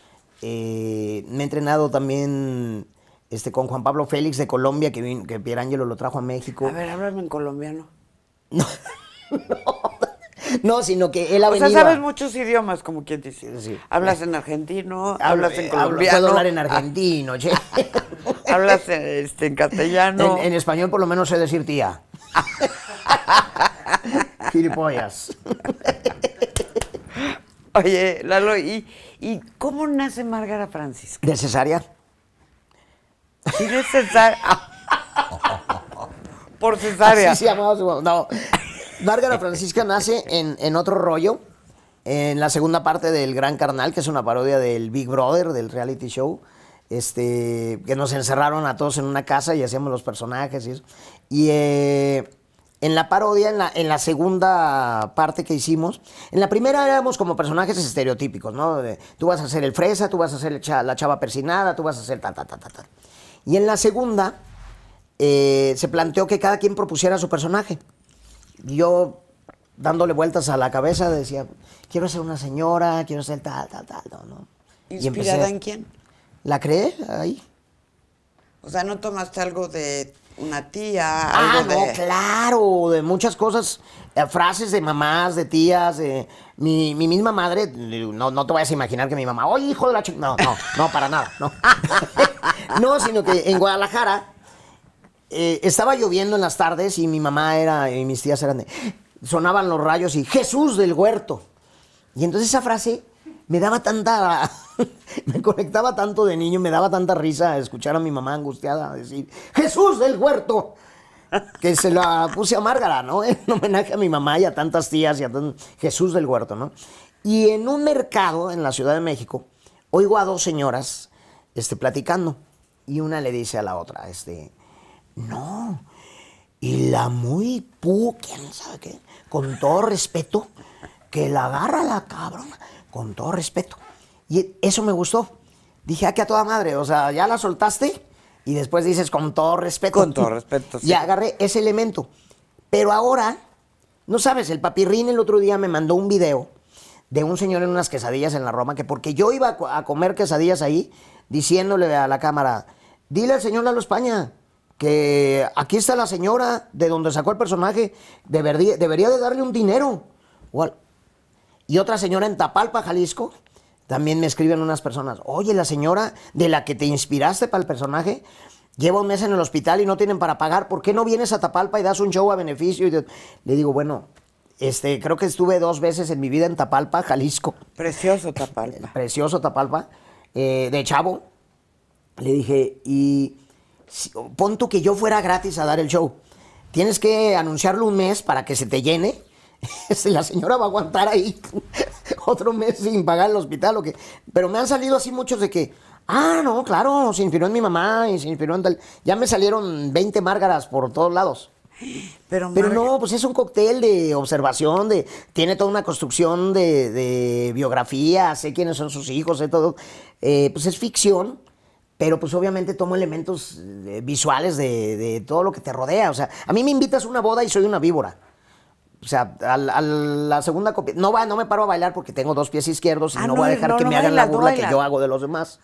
S1: Eh, me he entrenado también este, con Juan Pablo Félix de Colombia, que, vino, que Pierangelo lo trajo a México. A ver,
S2: háblame en colombiano. No,
S1: no, no sino que él ha o venido... O sea, sabes
S2: muchos idiomas, como quien dice. Sí. Hablas en eh, argentino, hablas en eh, colombiano. Puedo hablar en
S1: argentino, che. hablas en, este, en castellano. En, en, español por lo menos sé decir tía.
S2: Gilipollas. Oye, Lalo, ¿y, ¿y cómo nace Márgara Francisca? ¿De cesárea? Tiene cesárea. Por cesárea. Así se llamaba su
S1: Bárbara Francisca nace en, en otro rollo, en la segunda parte del Gran Carnal, que es una parodia del Big Brother, del reality show. Este, que nos encerraron a todos en una casa y hacíamos los personajes y eso. Y eh, en la parodia, en la, en la, segunda parte que hicimos, en la primera éramos como personajes estereotípicos, ¿no? tú vas a hacer el fresa, tú vas a ser la chava persinada, tú vas a ser ta ta ta ta Ta. Y en la segunda eh, se planteó que cada quien propusiera su personaje. Yo dándole vueltas a la cabeza decía, quiero ser una señora, quiero ser tal, tal, tal, no,
S2: ¿Inspirada en quién?
S1: La crees ahí.
S2: O sea, ¿no tomaste algo de una tía? Ah, no, claro,
S1: de muchas cosas, eh, frases de mamás, de tías, de mi, misma madre, no, te vayas a imaginar que mi mamá, oye, hijo de la chica, no, no, no, para nada, no. No, sino que en Guadalajara eh, estaba lloviendo en las tardes y mi mamá era, y mis tías eran de, sonaban los rayos y Jesús del huerto. Y entonces esa frase me daba tanta, me conectaba tanto de niño, me daba tanta risa escuchar a mi mamá angustiada decir, Jesús del huerto que se la puse a Márgara, ¿no? En homenaje a mi mamá y a tantas tías y a Jesús del Huerto, ¿no? Y en un mercado en la Ciudad de México, oigo a dos señoras este, platicando. Y una le dice a la otra, este, no, y la muy pu, sabe qué, con todo respeto, que la agarra la cabrona, con todo respeto. Y eso me gustó. Dije, aquí ah, a toda madre, o sea, ya la soltaste y después dices, con todo respeto. Con todo respeto, sí. Y agarré ese elemento. Pero ahora, no sabes, el papirrín el otro día me mandó un video de un señor en unas quesadillas en la Roma, que porque yo iba a comer quesadillas ahí, diciéndole a la cámara, Dile al señor Lalo España que aquí está la señora de donde sacó el personaje, debería, debería de darle un dinero. Y otra señora en Tapalpa, Jalisco, también me escriben unas personas, oye, la señora de la que te inspiraste para el personaje, lleva un mes en el hospital y no tienen para pagar, ¿por qué no vienes a Tapalpa y das un show a beneficio? le digo, bueno, este, creo que estuve dos veces en mi vida en Tapalpa, Jalisco. Precioso Tapalpa. Precioso Tapalpa, eh, de Chavo le dije, y pon tú que yo fuera gratis a dar el show. Tienes que anunciarlo un mes para que se te llene. la señora va a aguantar ahí otro mes sin pagar el hospital o qué. Pero me han salido así muchos de que, ah, no, claro, se inspiró en mi mamá y se inspiró en tal. Ya me salieron 20 márgaras por todos lados. Pero, no, pues es un cóctel de observación, de tiene toda una construcción de, biografía, sé quiénes son sus hijos, sé todo. Eh, pues es ficción, pero pues obviamente tomo elementos eh, visuales de, todo lo que te rodea. O sea, a mí me invitas a una boda y soy una víbora. O sea, a, la segunda copia. No va, no me paro a bailar porque tengo dos pies izquierdos y ah, no, voy a dejar que me hagan la burla que yo hago de los demás.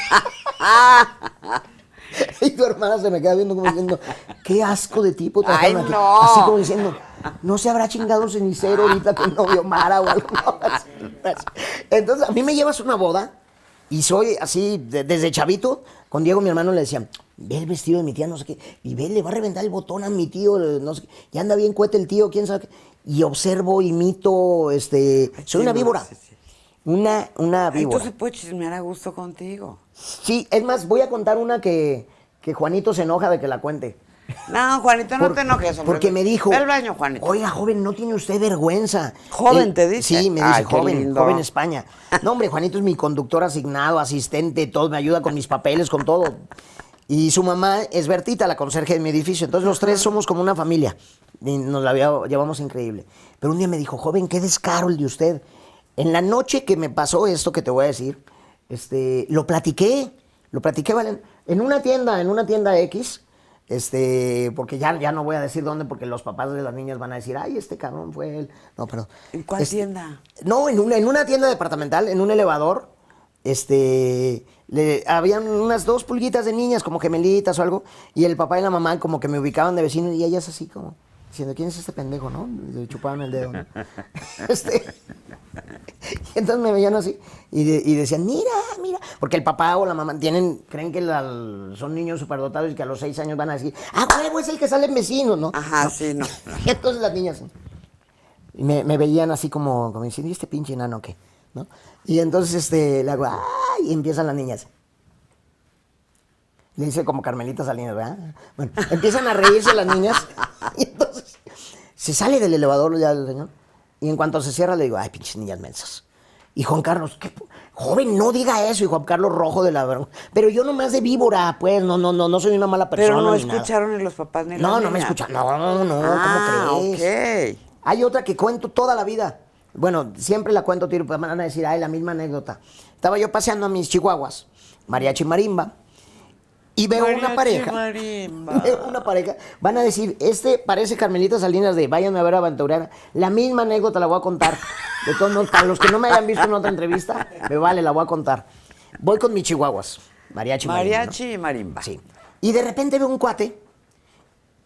S1: y tu hermana se me queda viendo como diciendo, qué asco de tipo. Ay, no. Así como diciendo, no se habrá chingado cenicero ahorita con novio Mara o algo. Entonces, a mí me llevas a una boda y soy así, desde chavito, con Diego, mi hermano, le decían, ve el vestido de mi tía, no sé qué, y ve, le va a reventar el botón a mi tío, eh, no sé qué, y anda bien cuete el tío, quién sabe qué. Y observo, imito, este, soy una víbora. Una, una ah, víbora. Entonces
S2: puede chismear a gusto contigo.
S1: Sí, es más, voy a contar una que, que Juanito se enoja de que la cuente.
S2: No, Juanito, no te enojes. Porque me dijo,
S1: baño, Juanito. oiga, joven, ¿no tiene usted vergüenza? Joven, te dice. Sí, me dice, joven, joven España. No, hombre, Juanito es mi conductor asignado, asistente, todo, me ayuda con mis papeles, con todo. Y su mamá es Bertita, la conserje de mi edificio. Entonces los tres somos como una familia. Y nos la llevamos increíble. Pero un día me dijo, joven, qué descaro el de usted. En la noche que me pasó esto que te voy a decir, este, lo platiqué, lo platiqué, Valen, en una tienda, en una tienda X, este, porque ya, ya no voy a decir dónde, porque los papás de las niñas van a decir, ay, este cabrón fue él. No, pero ¿En cuál este, tienda? No, en una, en una tienda departamental, en un elevador. Este, le, habían unas dos pulguitas de niñas, como gemelitas o algo, y el papá y la mamá como que me ubicaban de vecino y ellas así como diciendo, ¿quién es este pendejo, no? Le chupaban el dedo. ¿no? este, y entonces me veían así y, decían, mira, mira, porque el papá o la mamá tienen, creen que son niños superdotados y que a los seis años van a decir, ah, huevo, es el que sale en vecino, ¿no? Ajá, sí, no. entonces las niñas y me, veían así como, como diciendo, ¿y este pinche enano qué? ¿No? Y entonces este, le hago, ¡ay! Y empiezan las niñas. Le dice como Carmelita Salinas, ¿verdad? Bueno, empiezan a reírse las niñas. Y entonces se sale del elevador ya el señor. Y en cuanto se cierra, le digo, ay, pinches niñas mensas. Y Juan Carlos, joven, no diga eso. Y Juan Carlos Rojo de la Pero yo nomás de víbora, pues, no, no, no, no soy una mala persona. Pero no escucharon
S2: los papás ni No, no me escucharon. No,
S1: no, no, ¿cómo ah, crees? Okay. Hay otra que cuento toda la vida. Bueno, siempre la cuento, tiro, pues van a decir, ay, la misma anécdota. Estaba yo paseando a mis chihuahuas, mariachi marimba, y veo una pareja.
S2: Marimba.
S1: Veo una pareja. Van a decir, este parece Carmelita Salinas de Váyanme a ver a La misma anécdota la voy a contar. De todos modos, para los que no me hayan visto en otra entrevista, me vale, la voy a contar. Voy con mis chihuahuas. Mariachi, marimba, Mariachi y marimba. Sí. Y de repente veo un cuate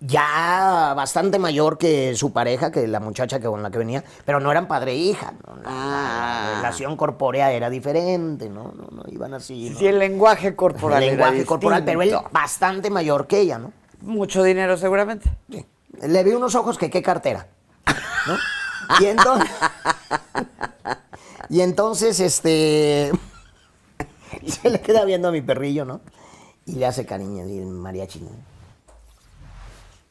S1: ya bastante mayor que su pareja, que la muchacha con la que venía, pero no eran padre e hija. La ah. relación corpórea era diferente, ¿no? No, no iban así. ¿no? Sí, el lenguaje corporal. El lenguaje corporal, pero él bastante mayor que ella, ¿no? Mucho dinero, seguramente. Le vi unos ojos que qué cartera. ¿no? Y entonces. este. se le queda viendo a mi perrillo, ¿no? Y le hace cariño, y el mariachi,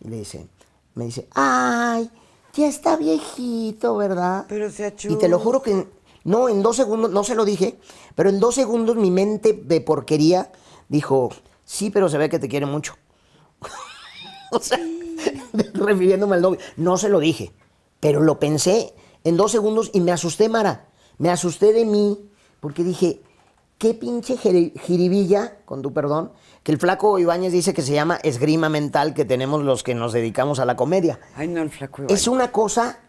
S1: le dice, me dice, ay, ya está viejito, ¿verdad? Pero se chulo. Y te lo juro que, no, en dos segundos, no se lo dije, pero en dos segundos mi mente de porquería dijo, sí, pero se ve que te quiere mucho. o sea, refiriéndome al novio. No se lo dije, pero lo pensé en dos segundos y me asusté, Mara. Me asusté de mí, porque dije, qué pinche jiribilla, con tu perdón, que el flaco Ibáñez dice que se llama esgrima mental que tenemos los que nos dedicamos a la comedia.
S2: Ay, no, el flaco Es
S1: una cosa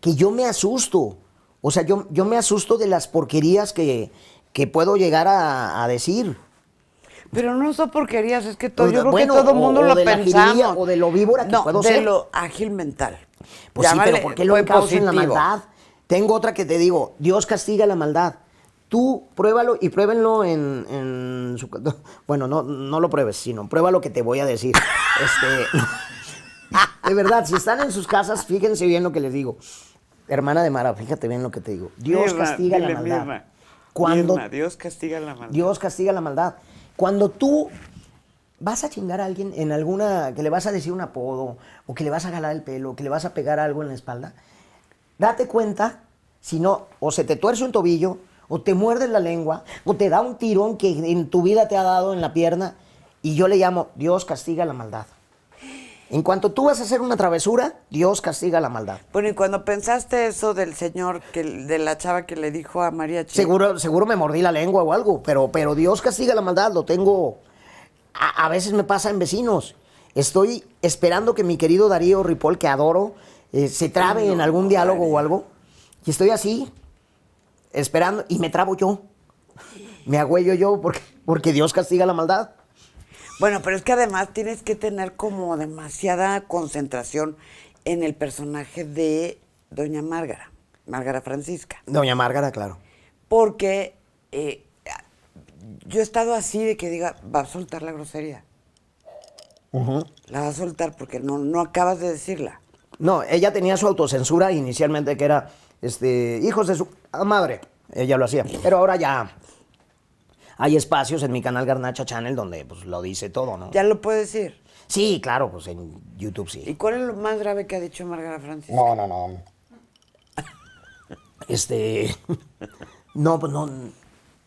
S1: que yo me asusto. O sea, yo, yo me asusto de las porquerías que, que puedo llegar a, decir.
S2: Pero no son porquerías, es que todo, yo creo que todo el mundo lo pensaba. o de lo víbora que no, puedo de lo ágil mental. Pues sí, pero ¿por qué lo puesto en la maldad?
S1: Tengo otra que te digo, Dios castiga la maldad. Tú pruébalo y pruébenlo en, su... Bueno, no, no lo pruebes, sino prueba lo que te voy a decir. Este, de verdad, si están en sus casas, fíjense bien lo que les digo. Hermana de Mara, fíjate bien lo que te digo. Dios castiga la maldad.
S2: Cuando, Dios castiga la maldad.
S1: Dios castiga la maldad. Cuando tú vas a chingar a alguien en alguna, que le vas a decir un apodo, o que le vas a galar el pelo, o que le vas a pegar algo en la espalda, date cuenta, si no, o se te tuerce un tobillo, o te muerde la lengua, o te da un tirón que en tu vida te ha dado en la pierna, y yo le llamo Dios castiga la maldad. En cuanto tú vas a hacer una travesura, Dios castiga la maldad.
S2: Bueno, y cuando pensaste eso del señor, que, de la chava que le dijo a María Chico. Seguro,
S1: seguro me mordí la lengua o algo, pero, pero Dios castiga la maldad, lo tengo. A, veces me pasa en vecinos. Estoy esperando que mi querido Darío Ripoll, que adoro, eh, se trabe en algún diálogo o algo. Y estoy así, esperando y me trabo yo. Me agüello yo porque, porque Dios castiga la maldad.
S2: Bueno, pero es que además tienes que tener como demasiada concentración en el personaje de Doña Márgara, Márgara Francisca. Doña Márgara, claro. Porque eh, yo he estado así de que diga, va a soltar la grosería. La va a soltar porque no, no acabas de decirla.
S1: No, ella tenía su autocensura inicialmente que era, este, hijos de su madre. Ella lo hacía. Pero ahora ya hay espacios en mi canal Garnacha Channel donde pues, lo dice todo, ¿no? Ya lo puede decir. Sí, claro, pues en YouTube sí. ¿Y
S2: cuál es lo más grave que ha dicho Margarita Francisca? No, no,
S1: no. Este. No, pues no.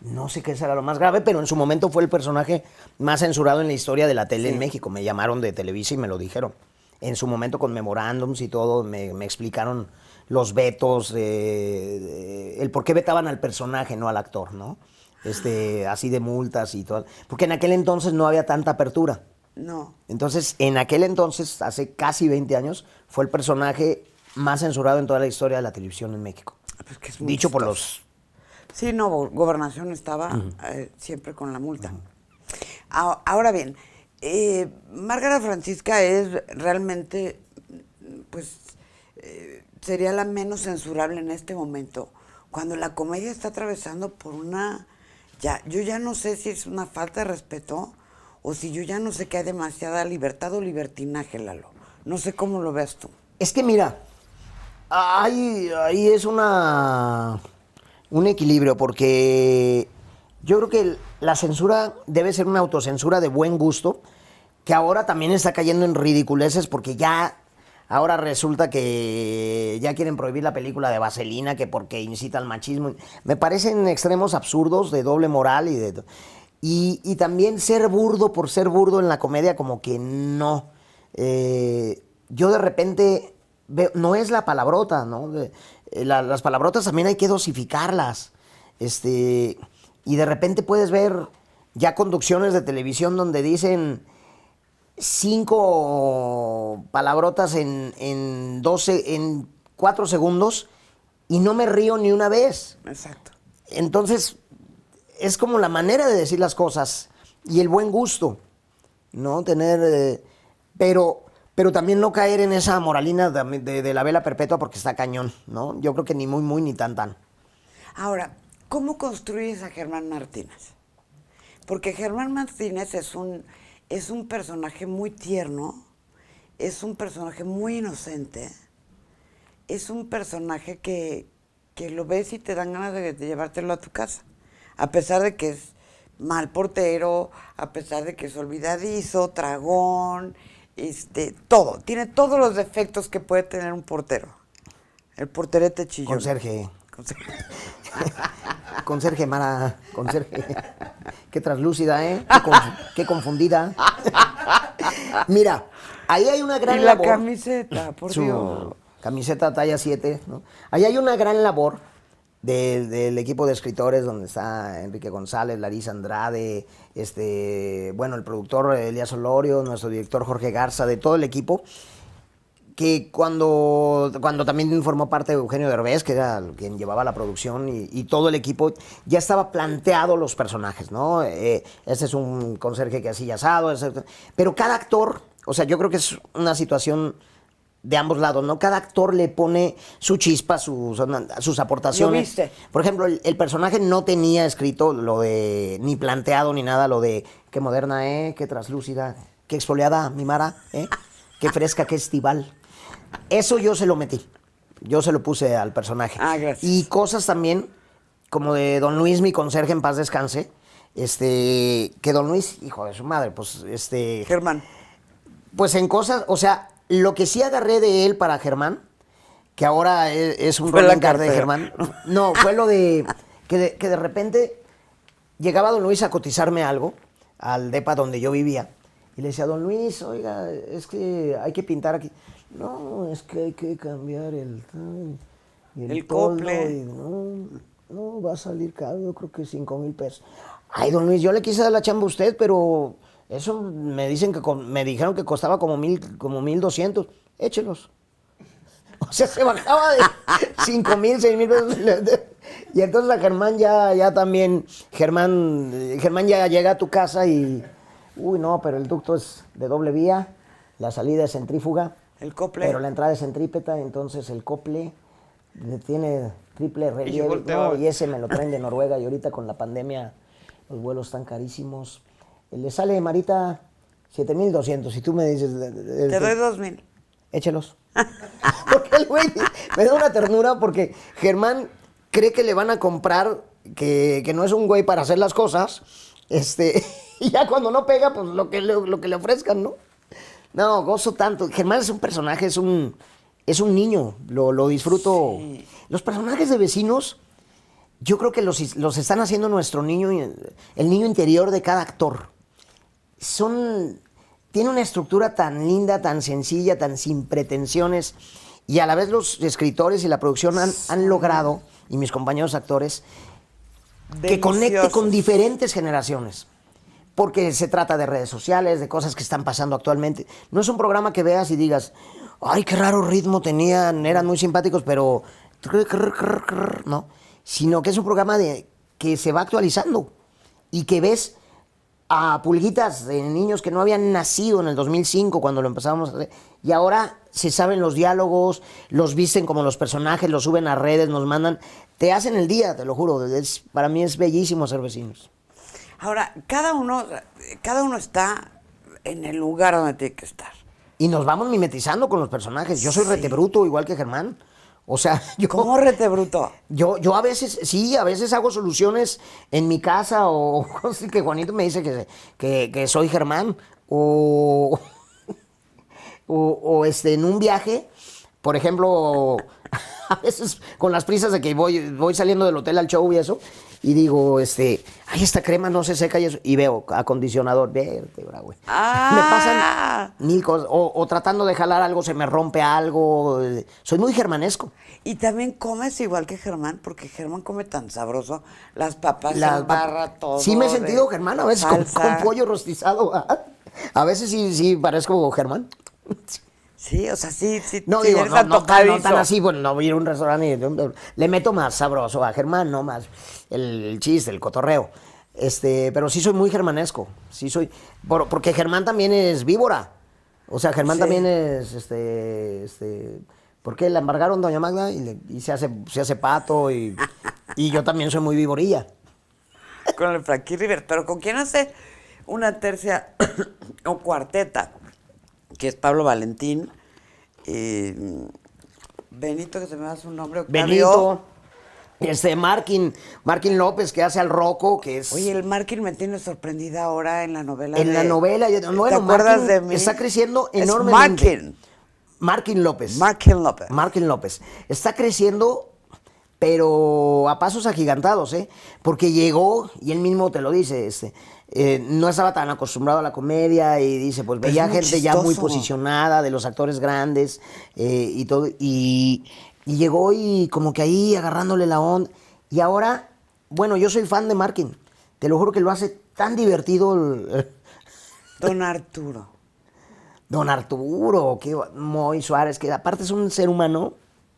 S1: No sé qué será lo más grave, pero en su momento fue el personaje más censurado en la historia de la tele en México. Me llamaron de Televisa y me lo dijeron. En su momento con memorándums y todo, me, me explicaron los vetos, eh, eh, el por qué vetaban al personaje, no al actor, ¿no? Este, así de multas y todo. Porque en aquel entonces no había tanta apertura. No. Entonces, en aquel entonces, hace casi 20 años, fue el personaje más censurado en toda la historia de la televisión en México. Ah, pues Dicho por los...
S2: Sí, no, gobernación estaba eh, siempre con la multa. Ahora bien, eh, Francisca es realmente, pues, sería la menos censurable en este momento. Cuando la comedia está atravesando por una... Ya, yo ya no sé si es una falta de respeto o si yo ya no sé que hay demasiada libertad o libertinaje, Lalo. No sé cómo lo ves tú. Es que
S1: mira, ahí, ahí es una, un equilibrio, porque yo creo que la censura debe ser una autocensura de buen gusto, que ahora también está cayendo en ridiculeces porque ya Ahora resulta que ya quieren prohibir la película de Vaselina, que porque incita al machismo. Me parecen extremos absurdos de doble moral y de... Y, y también ser burdo por ser burdo en la comedia, como que no. Eh, yo de repente veo, no es la palabrota, ¿no? Eh, las palabrotas también hay que dosificarlas. Este, y de repente puedes ver ya conducciones de televisión donde dicen cinco palabrotas en, en 12, en cuatro segundos y no me río ni una vez. Exacto. Entonces, es como la manera de decir las cosas y el buen gusto, ¿no? Tener, eh, pero, pero también no caer en esa moralina de, de, la vela perpetua porque está cañón, ¿no? Yo creo que ni muy, muy, ni tan, tan.
S2: Ahora, ¿cómo construyes a Germán Martínez? Porque Germán Martínez es un es un personaje muy tierno, es un personaje muy inocente, es un personaje que, que lo ves y te dan ganas de, llevártelo a tu casa, a pesar de que es mal portero, a pesar de que es olvidadizo, tragón, este, todo, tiene todos los defectos que puede tener un portero. El porterete chillón. Sergio.
S1: Con Sergio Mara, conserje. Qué traslúcida, ¿eh? Qué, confundida. Mira, ahí hay una gran ¿Y la
S2: camiseta, por Dios.
S1: Camiseta talla 7, ¿no? Ahí hay una gran labor del, equipo de escritores donde está Enrique González, Larisa Andrade, este, bueno, el productor eh, Elías Olorio, nuestro director Jorge Garza, de todo el equipo que cuando, cuando también formó parte de Eugenio Derbez, que era quien llevaba la producción y, todo el equipo, ya estaba planteado los personajes, ¿no? Eh, este es un conserje que así asado, pero cada actor, o sea, yo creo que es una situación de ambos lados, ¿no? Cada actor le pone su chispa, sus, aportaciones. Por ejemplo, el, personaje no tenía escrito lo de, ni planteado ni nada, lo de qué moderna, ¿eh? Qué traslúcida, qué exfoliada, Mimara, Mara, ¿eh? Qué fresca, qué estival. Eso yo se lo metí. Yo se lo puse al personaje. Ah, gracias. Y cosas también, como de Don Luis, mi conserje en paz descanse. Este, que Don Luis, hijo de su madre, pues este. Germán. Pues en cosas, o sea, lo que sí agarré de él para Germán, que ahora e, es, un rollo de Germán. No, fue lo de que, de que de repente llegaba Don Luis a cotizarme algo al depa donde yo vivía. Y le decía, Don Luis, oiga, es que hay que pintar aquí. No, es que hay que cambiar el
S2: el, el
S1: no, va a salir caro, yo creo que cinco mil pesos. Ay, don Luis, yo le quise dar la chamba a usted, pero eso me dicen que me dijeron que costaba como mil, como mil doscientos. Échelos. O sea, se bajaba de 5 mil, seis mil pesos. Y entonces la Germán ya, ya también, Germán, Germán ya llega a tu casa y, uy, no, pero el ducto es de doble vía, la salida es centrífuga, el cople. Pero la entrada es centrípeta, entonces el cople tiene triple relieve. Y, ese me lo traen de Noruega y ahorita con la pandemia los vuelos están carísimos. Eh, le sale Marita 7200 y tú me dices. Te doy 2000. Échelos. porque el güey me da una ternura porque Germán cree que le van a comprar que, que no es un güey para hacer las cosas. Este, y ya cuando no pega, pues lo que lo que le ofrezcan, ¿no? No, gozo tanto. Germán es un personaje, es un, es un niño, lo, disfruto. Los personajes de vecinos, yo creo que los, están haciendo nuestro niño, el niño interior de cada actor. Son, tiene una estructura tan linda, tan sencilla, tan sin pretensiones, y a la vez los escritores y la producción han, logrado, y mis compañeros actores,
S2: que conecte con
S1: diferentes generaciones porque se trata de redes sociales, de cosas que están pasando actualmente. No es un programa que veas y digas, ay, qué raro ritmo tenían, eran muy simpáticos, pero... No, sino que es un programa de, que se va actualizando y que ves a pulguitas de niños que no habían nacido en el 2005 cuando lo empezábamos a hacer. Y ahora se saben los diálogos, los visten como los personajes, los suben a redes, nos mandan. Te hacen el día, te lo juro. para mí es bellísimo ser vecinos.
S2: Ahora, cada uno, cada uno está en el lugar donde tiene que estar. Y nos vamos mimetizando con los personajes. Yo soy retebruto,
S1: igual que Germán. O sea, yo. ¿Cómo retebruto? Yo, yo a veces, sí, a veces hago soluciones en mi casa o que Juanito me dice que, que, soy Germán. O, o, este, en un viaje, por ejemplo, a veces con las prisas de que voy, voy saliendo del hotel al show y eso, y digo, este, ay, esta crema no se seca y eso, y veo acondicionador, vértebra, güey. Ah. Me pasan mil cosas, o, tratando de jalar algo, se me rompe algo,
S2: soy muy germanesco. Y también comes igual que Germán, porque Germán come tan sabroso, las papas las barras, todo. Sí me he sentido Germán a veces con, pollo rostizado,
S1: a veces sí, sí parezco Germán.
S2: Sí, o sea, sí, sí. No, digo, no, no, no, tan así,
S1: bueno, no voy a ir a un restaurante le meto más sabroso a Germán, ¿no? Más el, chiste, el cotorreo. Este, pero sí soy muy germanesco, sí soy, porque Germán también es víbora. O sea, Germán también es, este, este, porque la embargaron Doña Magda y, le, y se, hace, se hace pato y, y yo también soy muy víborilla.
S2: Con el Frankie River, pero ¿con quién hace una tercia o cuarteta? que es Pablo Valentín. Mm, Benito, que se me hace un nombre. Benito. Este, Markin, López, que hace al roco, que es... Oye, el Markin me tiene sorprendida ahora en la novela. En la novela. Está creciendo enormemente. Es
S1: Markin. Markin López. Markin López. Markin López. Está creciendo, pero a pasos agigantados, ¿eh? Porque llegó, y él mismo te lo dice, este, eh, no estaba tan acostumbrado a la comedia y dice, pues veía gente ya muy posicionada, de los actores grandes eh, y todo. Y, llegó y como que ahí agarrándole la onda. Y ahora, bueno, yo soy fan de Markin. Te lo juro que lo hace tan divertido. Don Arturo. Don Arturo, que Moy Suárez, que aparte es un ser humano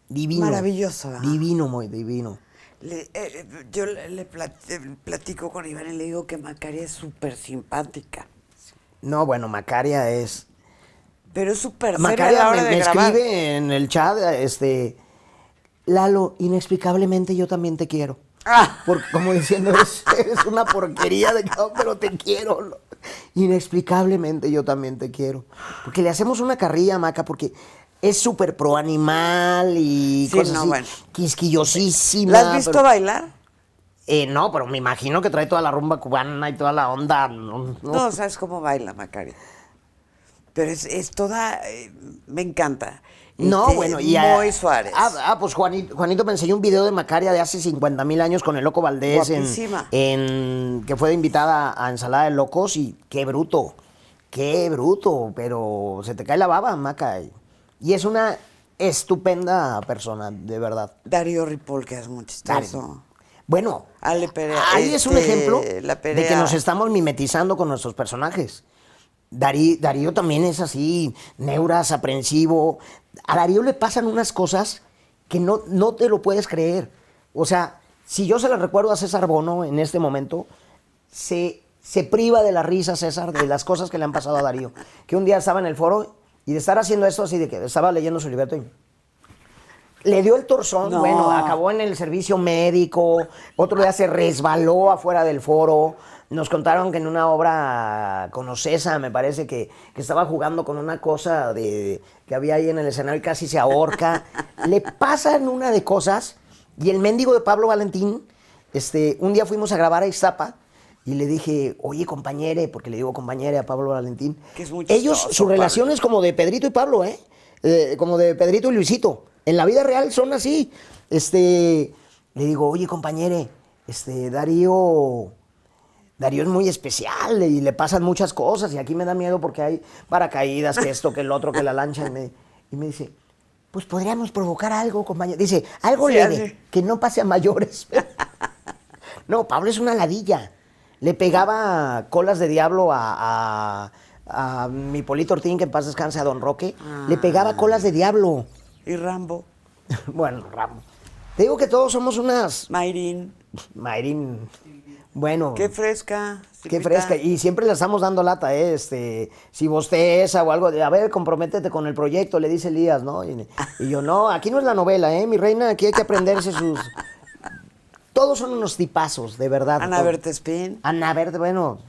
S1: divino. Maravilloso. ¿ah? Divino, muy divino.
S2: Le, eh, eh, yo le platico con Iván y le digo que Macaria es súper simpática.
S1: No, bueno, Macaria es.
S2: Pero es súper Macaria me, escribe
S1: en el chat, este. Lalo, inexplicablemente yo también te quiero. Ah. como diciendo, es, una porquería de cabrón, pero te quiero. inexplicablemente yo también te quiero. Porque le hacemos una carrilla a Maca, porque es súper pro animal y
S2: quisquillosísima. ¿La has visto bailar?
S1: Eh, no, pero me imagino que trae toda la rumba cubana y toda la onda. No, sabes
S2: cómo baila, Macari. Pero es, toda. Eh, me encanta. No, este, bueno, y Moy
S1: Suárez. Ah, ah pues Juanito, Juanito me enseñó un video de Macaria de hace 50.000 mil años con el Loco Valdés. En, en, que fue invitada a Ensalada de Locos y qué bruto. Qué bruto, pero se te cae la baba, Maca. Y es una estupenda persona, de verdad. Darío Ripoll, que es muy chistoso. Bueno,
S2: ahí es un este, ejemplo de que nos
S1: estamos mimetizando con nuestros personajes. Darío también es así, neuras, aprensivo. A Darío le pasan unas cosas que no, no te lo puedes creer. O sea, si yo se las recuerdo a César Bono en este momento, se, se priva de la risa César de las cosas que le han pasado a Darío. Que un día estaba en el foro y de estar haciendo esto así, de que estaba leyendo su libreto Le dio el torzón, bueno, acabó en el servicio médico, otro día se resbaló afuera del foro. Nos contaron que en una obra con me parece, que, estaba jugando con una cosa de, que había ahí en el escenario y casi se ahorca. Le pasan una de cosas y el mendigo de Pablo Valentín, este, un día fuimos a grabar a Iztapa y le dije, oye, compañere, porque le digo compañere a Pablo Valentín.
S2: Ellos, su relación
S1: es como de Pedrito y Pablo, ¿eh? ¿eh? Como de Pedrito y Luisito. En la vida real son así. Este, le digo, oye, compañere, este, Darío... Darío es muy especial y le pasan muchas cosas y aquí me da miedo porque hay paracaídas, que esto, que el otro, que la lancha. Y me, dice, pues podríamos provocar algo, compañero. Dice, algo leve, que no pase a mayores. no, Pablo es una ladilla. Le pegaba colas de diablo a, mi Polito Ortín, que en paz descanse, a Don Roque. Le ah. pegaba colas de diablo. ¿Y Rambo? bueno, Rambo. Te digo que todos somos unas... Mayrin. Mayrin. Bueno. Qué
S2: fresca. Qué fresca.
S1: Y siempre le estamos dando lata, ¿eh? este, si bosteza o algo, de, a ver, comprométete con el proyecto, le dice Elías, ¿no? y, yo, no, aquí no es la novela, ¿eh? Mi reina, aquí hay que aprenderse sus, todos son unos tipazos, de verdad. Ana Berta Spin. Ana Berta, bueno.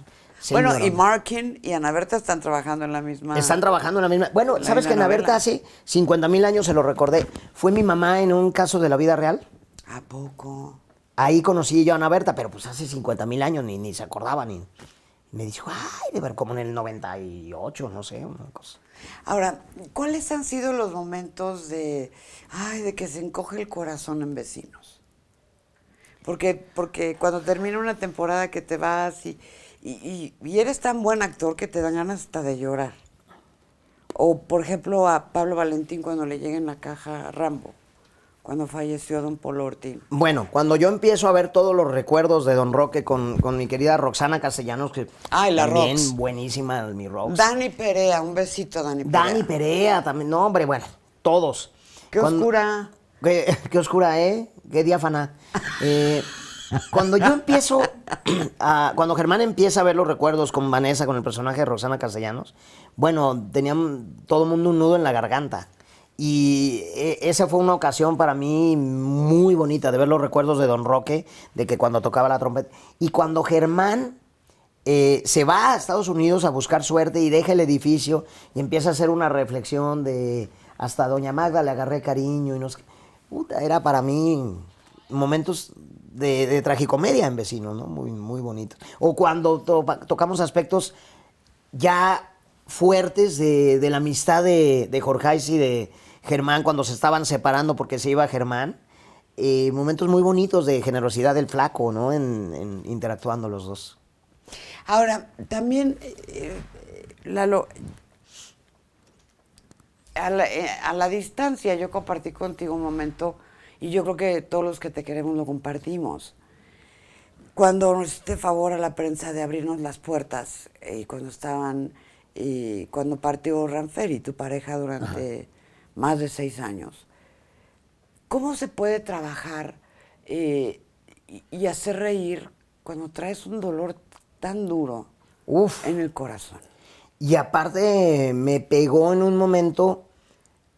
S1: Bueno, y
S2: Markin y Ana Berta están trabajando en la misma. Están trabajando
S1: en la misma. Bueno, ¿sabes que Ana Berta hace 50 mil años se lo recordé? Fue mi mamá en un caso de la vida real.
S2: ¿A poco?
S1: Ahí conocí yo a Ana Berta, pero pues hace 50 mil años ni, ni se acordaba ni. Me dijo, ay, de ver como en el 98,
S2: no sé, una cosa. Ahora, ¿cuáles han sido los momentos de, ay, de que se encoge el corazón en vecinos? Porque, porque cuando termina una temporada que te vas y, y, y, eres tan buen actor que te dan ganas hasta de llorar. O, por ejemplo, a Pablo Valentín cuando le llega en la caja Rambo cuando falleció don Polo Ortiz.
S1: Bueno, cuando yo empiezo a ver todos los recuerdos de don Roque con, con mi querida Roxana Castellanos, que Ay, ah, la también Rox.
S2: buenísima mi Rox. Dani Perea, un besito Dani Perea. Dani Perea también, no hombre, bueno, todos. Qué oscura.
S1: Qué, qué, oscura, ¿eh? qué diáfana. Eh, cuando yo empiezo, a, cuando Germán empieza a ver los recuerdos con Vanessa, con el personaje de Rosana Castellanos, bueno, tenía todo el mundo un nudo en la garganta. Y e, esa fue una ocasión para mí muy bonita de ver los recuerdos de Don Roque, de que cuando tocaba la trompeta. Y cuando Germán eh, se va a Estados Unidos a buscar suerte y deja el edificio y empieza a hacer una reflexión de hasta Doña Magda le agarré cariño y nos... sé era para mí momentos de, tragicomedia en Vecino, ¿no? Muy, muy bonito. O cuando tocamos aspectos ya fuertes de, la amistad de, de Jorge y de Germán cuando se estaban separando porque se iba Germán. Eh, momentos muy bonitos de generosidad del flaco, ¿no? En, interactuando los dos.
S2: Ahora, también, eh, eh, Lalo, eh, a la, distancia yo compartí contigo un momento y yo creo que todos los que te queremos lo compartimos. Cuando nos hiciste favor a la prensa de abrirnos las puertas eh, y cuando estaban y cuando partió tu pareja durante más de seis años, ¿cómo se puede trabajar eh, y hacer reír cuando traes un dolor tan duro en el corazón? Y
S1: aparte me pegó en un momento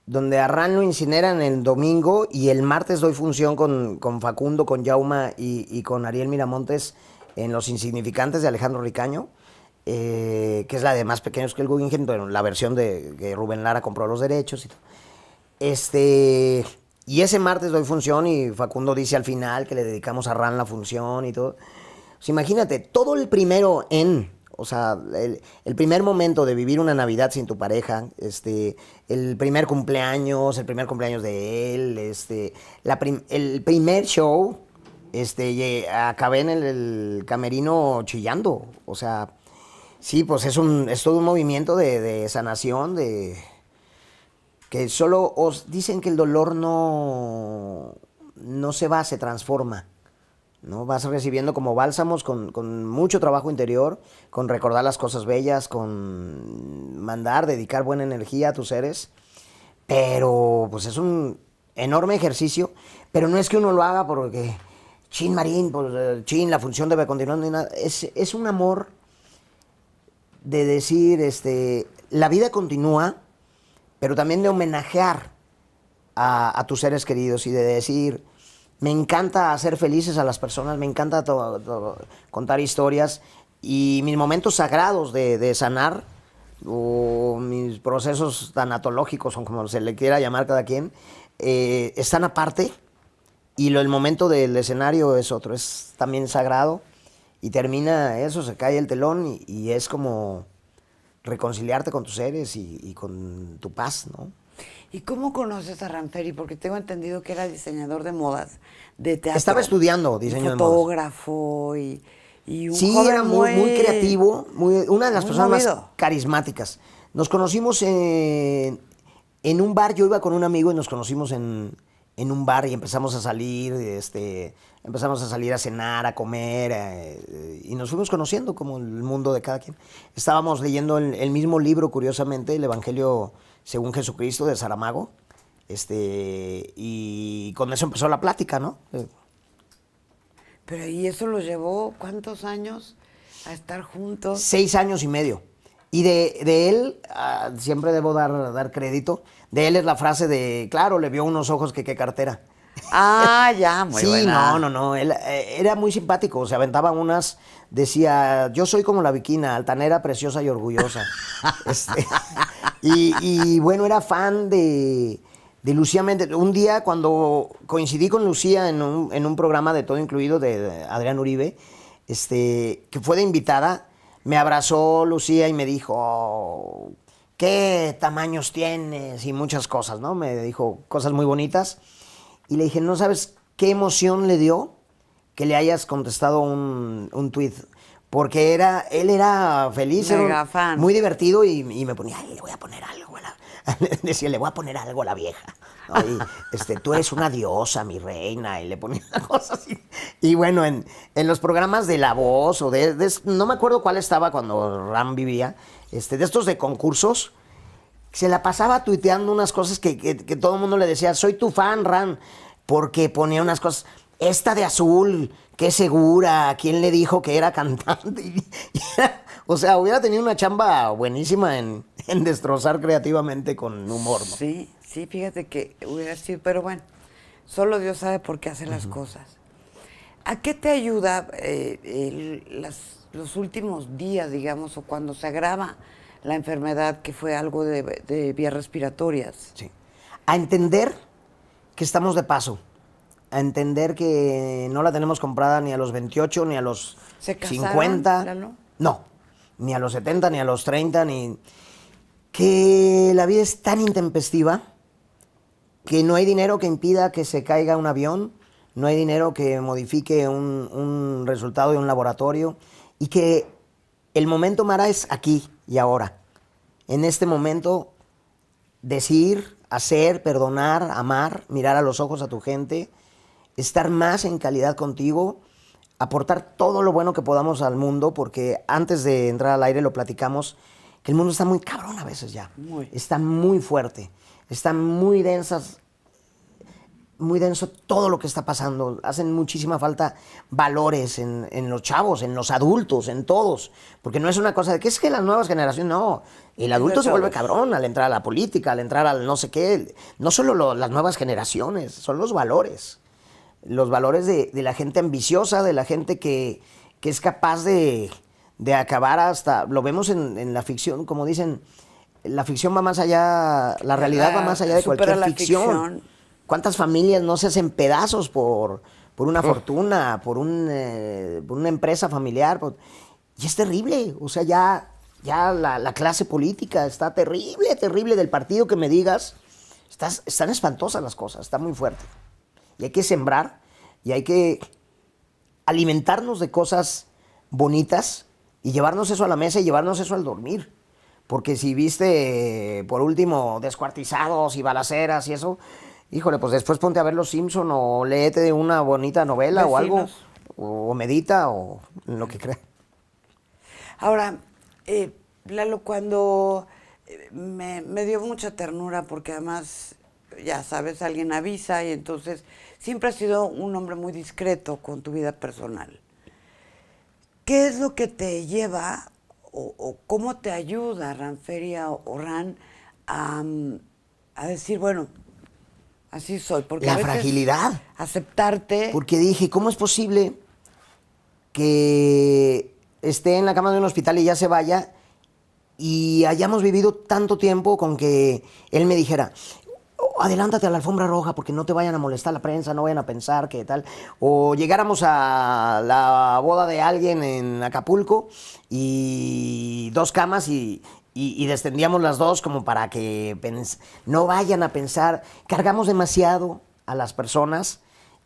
S1: donde a Ran lo incineran el domingo y el martes doy función con, Facundo, con Jauma y, con Ariel Miramontes en Los Insignificantes de Alejandro Ricaño, eh, que es la de más pequeños que el Guggenheim, la versión de que Rubén Lara compró los derechos. Y, todo. este, y ese martes doy función y Facundo dice al final que le dedicamos a Ran la función y todo. Pues imagínate, todo el primero en o sea, el, primer momento de vivir una Navidad sin tu pareja, este, el primer cumpleaños, el primer cumpleaños de él, este, el primer show, este, acabé en el, camerino chillando. O sea, sí, pues es, un, es todo un movimiento de, de sanación, de que solo os dicen que el dolor no, no se va, se transforma. ¿no? Vas recibiendo como bálsamos con, mucho trabajo interior, con recordar las cosas bellas, con mandar, dedicar buena energía a tus seres. Pero pues es un enorme ejercicio, pero no es que uno lo haga porque, chin Marín, pues, eh, chin, la función debe continuar, Es, un amor de decir, este, la vida continúa, pero también de homenajear a, a tus seres queridos y de decir, me encanta hacer felices a las personas, me encanta contar historias y mis momentos sagrados de, sanar o mis procesos tanatológicos, o como se le quiera llamar cada quien, eh, están aparte y lo, el momento del escenario es otro, es también sagrado y termina eso, se cae el telón y, es como reconciliarte con tus seres y, y con tu paz, ¿no?
S2: ¿Y cómo conoces a Ranferi? Porque tengo entendido que era diseñador de modas, de teatro. Estaba estudiando diseño de modas. Fotógrafo y, un Sí, era muy, muy, creativo,
S1: muy, una de las personas más carismáticas. Nos conocimos en, un bar, yo iba con un amigo y nos conocimos en, un bar y empezamos a salir, este, empezamos a salir a cenar, a comer, eh, eh, y nos fuimos conociendo como el mundo de cada quien. Estábamos leyendo el mismo libro, curiosamente, el Evangelio según Jesucristo de Saramago. Este, y con eso empezó la plática, ¿no? Eh.
S2: Pero ¿y eso lo llevó cuántos años a estar juntos?
S1: Seis años y medio. Y de, él, ah, siempre debo dar, dar crédito, de él es la frase de, claro, le vio unos ojos que qué cartera. Ah, ya, muy sí, no, no, no. Él, eh, era muy simpático. Se aventaba unas decía, yo soy como la viquina, altanera, preciosa y orgullosa. Este, y, bueno, era fan de, de, Lucía Méndez. Un día cuando coincidí con Lucía en un, programa de todo incluido de, Adrián Uribe, este, que fue de invitada, me abrazó Lucía y me dijo, ¿qué tamaños tienes? Y muchas cosas, ¿no? Me dijo cosas muy bonitas. Y le dije, ¿no sabes qué emoción le dio? que le hayas contestado un, un tweet. Porque era, él era feliz, muy divertido y, me ponía, le voy a poner algo. A la... Decía, le voy a poner algo a la vieja. este, tú eres una diosa, mi reina. Y le ponía cosas así. Y bueno, en, los programas de La Voz o de, No me acuerdo cuál estaba cuando Ram vivía. Este, de estos de concursos, se la pasaba tuiteando unas cosas que, que todo el mundo le decía, soy tu fan, Ram. Porque ponía unas cosas esta de azul, qué segura, quién le dijo que era cantante. o sea, hubiera tenido una chamba buenísima en, destrozar creativamente
S2: con humor. Sí, sí, fíjate que hubiera sido, pero bueno, solo Dios sabe por qué hace las cosas. ¿A qué te ayuda eh, los últimos días, digamos, o cuando se agrava la enfermedad que fue algo de, de vías respiratorias? Sí.
S1: A entender que estamos de paso a entender que no la tenemos comprada ni a los 28, ni a los ¿Se 50. No, ni a los 70, ni a los 30, ni... Que la vida es tan intempestiva que no hay dinero que impida que se caiga un avión, no hay dinero que modifique un, un resultado de un laboratorio y que el momento Mara es aquí y ahora. En este momento, decir, hacer, perdonar, amar, mirar a los ojos a tu gente estar más en calidad contigo, aportar todo lo bueno que podamos al mundo, porque antes de entrar al aire lo platicamos, que el mundo está muy cabrón a veces ya. Está muy fuerte, está muy densas, muy denso todo lo que está pasando. Hacen muchísima falta valores en, los chavos, en los adultos, en todos. Porque no es una cosa de que es que las nuevas generaciones, no. El adulto se vuelve cabrón al entrar a la política, al entrar al no sé qué. No solo las nuevas generaciones, son los valores los valores de, la gente ambiciosa, de la gente que, es capaz de, acabar hasta, lo vemos en, la ficción, como dicen, la ficción va más allá, la realidad va ah, más allá de cualquier ficción. ¿Cuántas familias no se hacen pedazos por, por una fortuna, por, un, eh, una empresa familiar? y es terrible, o sea, ya, ya la, clase política está terrible, terrible del partido que me digas. están espantosas las cosas, está muy fuerte y hay que sembrar y hay que alimentarnos de cosas bonitas y llevarnos eso a la mesa y llevarnos eso al dormir. Porque si viste, por último, descuartizados y balaceras y eso, híjole, pues después ponte a ver Los Simpson o léete una bonita novela o algo, o, medita o lo que creas.
S2: Ahora, eh, Lalo, cuando eh, me dio mucha ternura porque además ya sabes, alguien avisa y entonces siempre has sido un hombre muy discreto con tu vida personal. ¿Qué es lo que te lleva o, cómo te ayuda Ranferia o, Ran a, decir, bueno, así soy? Porque La fragilidad. Aceptarte.
S1: Porque dije, ¿cómo es posible que esté en la cama de un hospital y ya se vaya? y hayamos vivido tanto tiempo con que él me dijera, adelántate a la alfombra roja porque no te vayan a molestar la prensa, no vayan a pensar que tal. O llegáramos a la boda de alguien en Acapulco y dos camas y, descendíamos las dos como para que no vayan a pensar, cargamos demasiado a las personas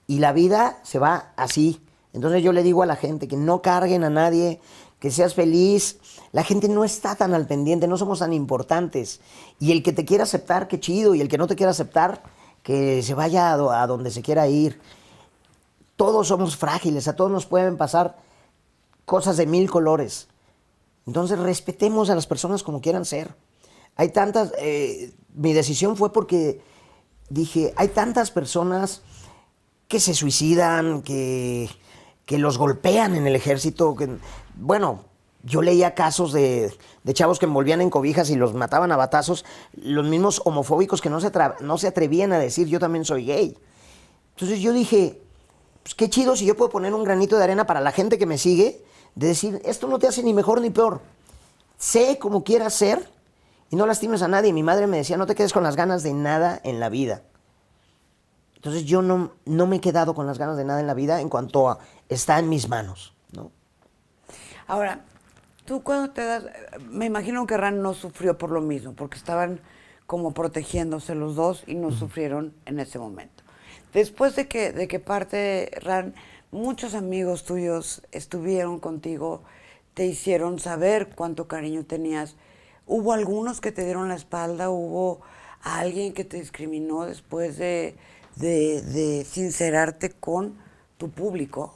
S1: y la vida se va así. Entonces yo le digo a la gente que no carguen a nadie, que seas feliz la gente no está tan al pendiente, no somos tan importantes. Y el que te quiera aceptar, qué chido. Y el que no te quiera aceptar, que se vaya a donde se quiera ir. Todos somos frágiles, a todos nos pueden pasar cosas de mil colores. Entonces respetemos a las personas como quieran ser. Hay tantas, eh, mi decisión fue porque dije, hay tantas personas que se suicidan, que, que los golpean en el ejército, que, bueno, yo leía casos de, chavos que envolvían en cobijas y los mataban a batazos, los mismos homofóbicos que no se, no se atrevían a decir, yo también soy gay. Entonces yo dije, pues qué chido si yo puedo poner un granito de arena para la gente que me sigue, de decir, esto no te hace ni mejor ni peor. Sé como quieras ser y no lastimes a nadie. Mi madre me decía, no te quedes con las ganas de nada en la vida. Entonces yo no, me he quedado con las ganas de nada en la vida en cuanto a está en mis manos.
S2: ¿no? Ahora, Tú cuando te das, me imagino que Ran no sufrió por lo mismo, porque estaban como protegiéndose los dos y no sufrieron en ese momento. Después de que, de parte Ran, muchos amigos tuyos estuvieron contigo, te hicieron saber cuánto cariño tenías. ¿Hubo algunos que te dieron la espalda? ¿Hubo alguien que te discriminó después de, de, de sincerarte con tu público?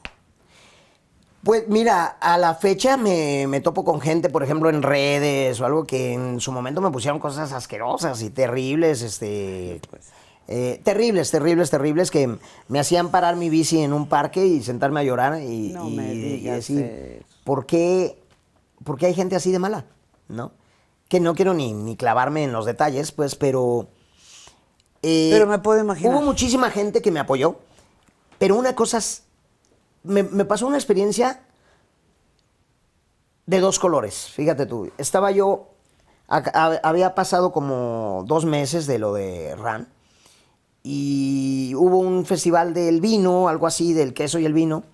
S2: Pues
S1: mira, a la fecha me, topo con gente, por ejemplo, en redes o algo que en su momento me pusieron cosas asquerosas y terribles, este. Eh, terribles, terribles, terribles, que me hacían parar mi bici en un parque y sentarme a llorar y, decir, ¿por qué, hay gente así de mala? ¿No? Que no quiero ni, ni clavarme en los detalles, pues, pero... Eh, pero me puedo imaginar. Hubo muchísima gente que me apoyó, pero una cosa es me, pasó una experiencia de dos colores, fíjate tú. Estaba yo, había pasado como dos meses de lo de RAN y hubo un festival del vino, algo así, del queso y el vino.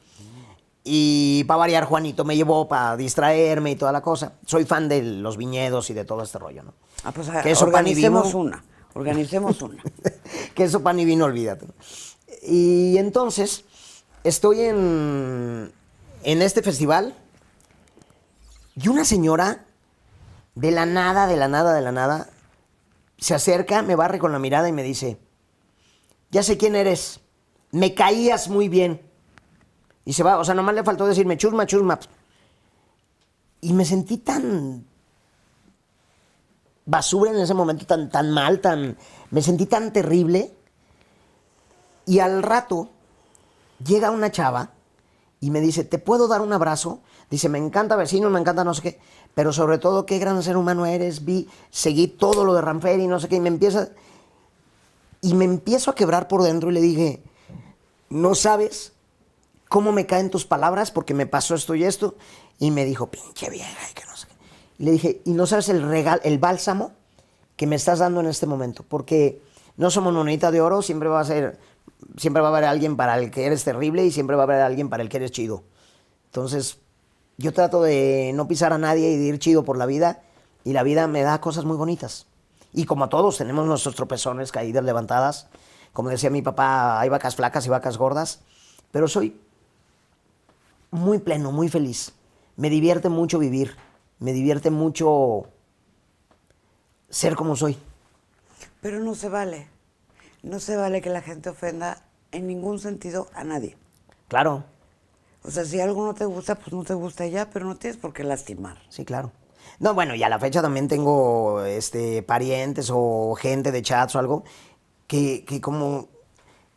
S1: Y para variar, Juanito me llevó para distraerme y toda la cosa. Soy fan de los viñedos y de todo este rollo, ¿no?
S2: Ah, pues, ah Queso, una.
S1: Organicemos una. Queso, pan y vino, olvídate. Y entonces estoy en, este festival y una señora, de la nada, de la nada, de la nada, se acerca, me barre con la mirada y me dice, ya sé quién eres, me caías muy bien. Y se va, o sea, nomás le faltó decirme chusma, chusma. Y me sentí tan basura en ese momento, tan, tan mal, tan, me sentí tan terrible. Y al rato llega una chava y me dice, ¿te puedo dar un abrazo? Dice, me encanta vecino, me encanta no sé qué, pero sobre todo qué gran ser humano eres, vi, seguí todo lo de Ramfer y no sé qué, y me empieza... Y me empiezo a quebrar por dentro y le dije, no sabes cómo me caen tus palabras porque me pasó esto y esto. Y me dijo, pinche vieja, que no sé qué. le dije, y no sabes el regal, el bálsamo que me estás dando en este momento, porque no somos monedita de oro, siempre va a ser siempre va a haber alguien para el que eres terrible y siempre va a haber alguien para el que eres chido. Entonces, yo trato de no pisar a nadie y de ir chido por la vida y la vida me da cosas muy bonitas. Y como a todos, tenemos nuestros tropezones, caídas levantadas. Como decía mi papá, hay vacas flacas y vacas gordas. Pero soy muy pleno, muy feliz. Me divierte mucho vivir. Me divierte mucho ser como soy.
S2: Pero no se vale no se vale que la gente ofenda en ningún sentido a nadie. Claro. O sea, si algo no te gusta, pues no te gusta ya, pero no tienes por qué lastimar. Sí, claro. No, bueno, y a la fecha también tengo
S1: este, parientes o gente de chats o algo que, como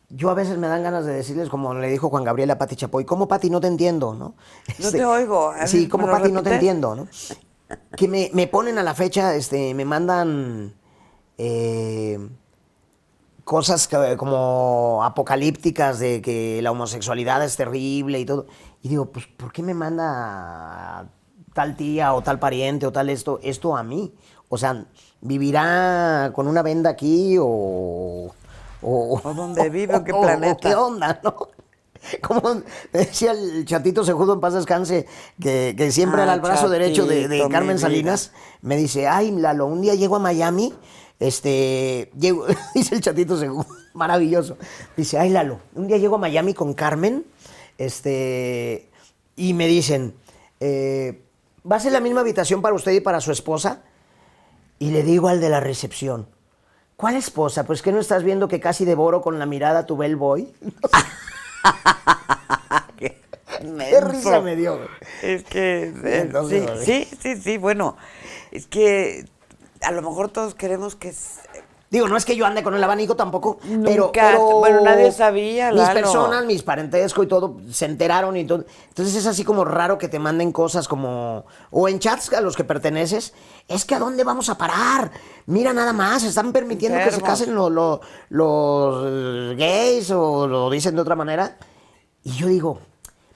S1: yo a veces me dan ganas de decirles, como le dijo Juan Gabriel a Pati Chapoy, ¿cómo Pati no te entiendo? ¿no? no te este, oigo. Sí, ¿cómo Pati no te entiendo? ¿no? Que me, me, ponen a la fecha, este, me mandan eh, cosas como apocalípticas de que la homosexualidad es terrible y todo. Y digo, pues, ¿por qué me manda tal tía o tal pariente o tal esto, esto a mí? O sea, ¿vivirá con una venda aquí o...? ¿O, dónde
S2: vive? qué planeta? ¿Qué
S1: onda, no? Como decía el chatito Sejudo en paz descanse, que, siempre ah, era el brazo derecho de, de Carmen Salinas, me dice, ay, Lalo, un día llego a Miami este, llego, dice el chatito según, maravilloso. Dice, ay Lalo, un día llego a Miami con Carmen, este, y me dicen, eh, ¿va a ser la misma habitación para usted y para su esposa? Y le digo al de la recepción, ¿cuál esposa? Pues que no estás viendo que casi devoro con la mirada tu
S2: bellboy. boy Qué, risa me dio. Es que, sí, sí, sí, bueno, es que a lo mejor todos queremos que Digo, no es que yo ande con el abanico tampoco, pero, Bueno, nadie sabía, Mis personas,
S1: mis parentesco y todo, se enteraron y todo. Entonces es así como raro que te manden cosas como... O en chats a los que perteneces, es que ¿a dónde vamos a parar? Mira nada más, están permitiendo que se casen los gays o lo dicen de otra manera. Y yo digo,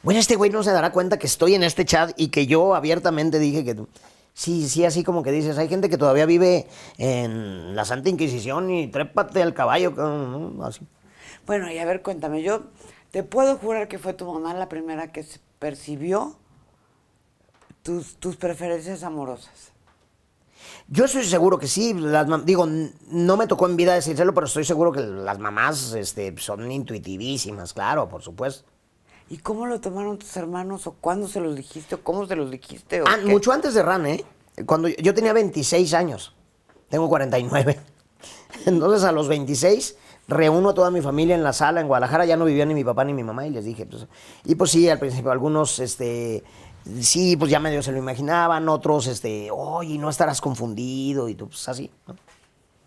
S1: bueno, este güey no se dará cuenta que estoy en este chat y que yo abiertamente dije que sí, sí, así como que dices, hay gente que todavía vive
S2: en la Santa Inquisición y trépate al caballo, mm, así. Bueno, y a ver, cuéntame, yo te puedo jurar que fue tu mamá la primera que percibió tus, tus preferencias amorosas. Yo estoy seguro
S1: que sí, las digo, no me tocó en vida decírselo, pero estoy seguro que las mamás este, son intuitivísimas, claro, por supuesto. ¿Y cómo lo tomaron tus hermanos? ¿O cuándo se los dijiste? ¿O cómo se los dijiste? ah, mucho antes de Ran, ¿eh? Cuando yo, tenía 26 años. Tengo 49. Entonces a los 26 reúno a toda mi familia en la sala en Guadalajara. Ya no vivía ni mi papá ni mi mamá y les dije. Pues, y pues sí, al principio algunos, este, sí, pues ya medio se lo imaginaban. Otros, este, oye, no estarás confundido y tú, pues así,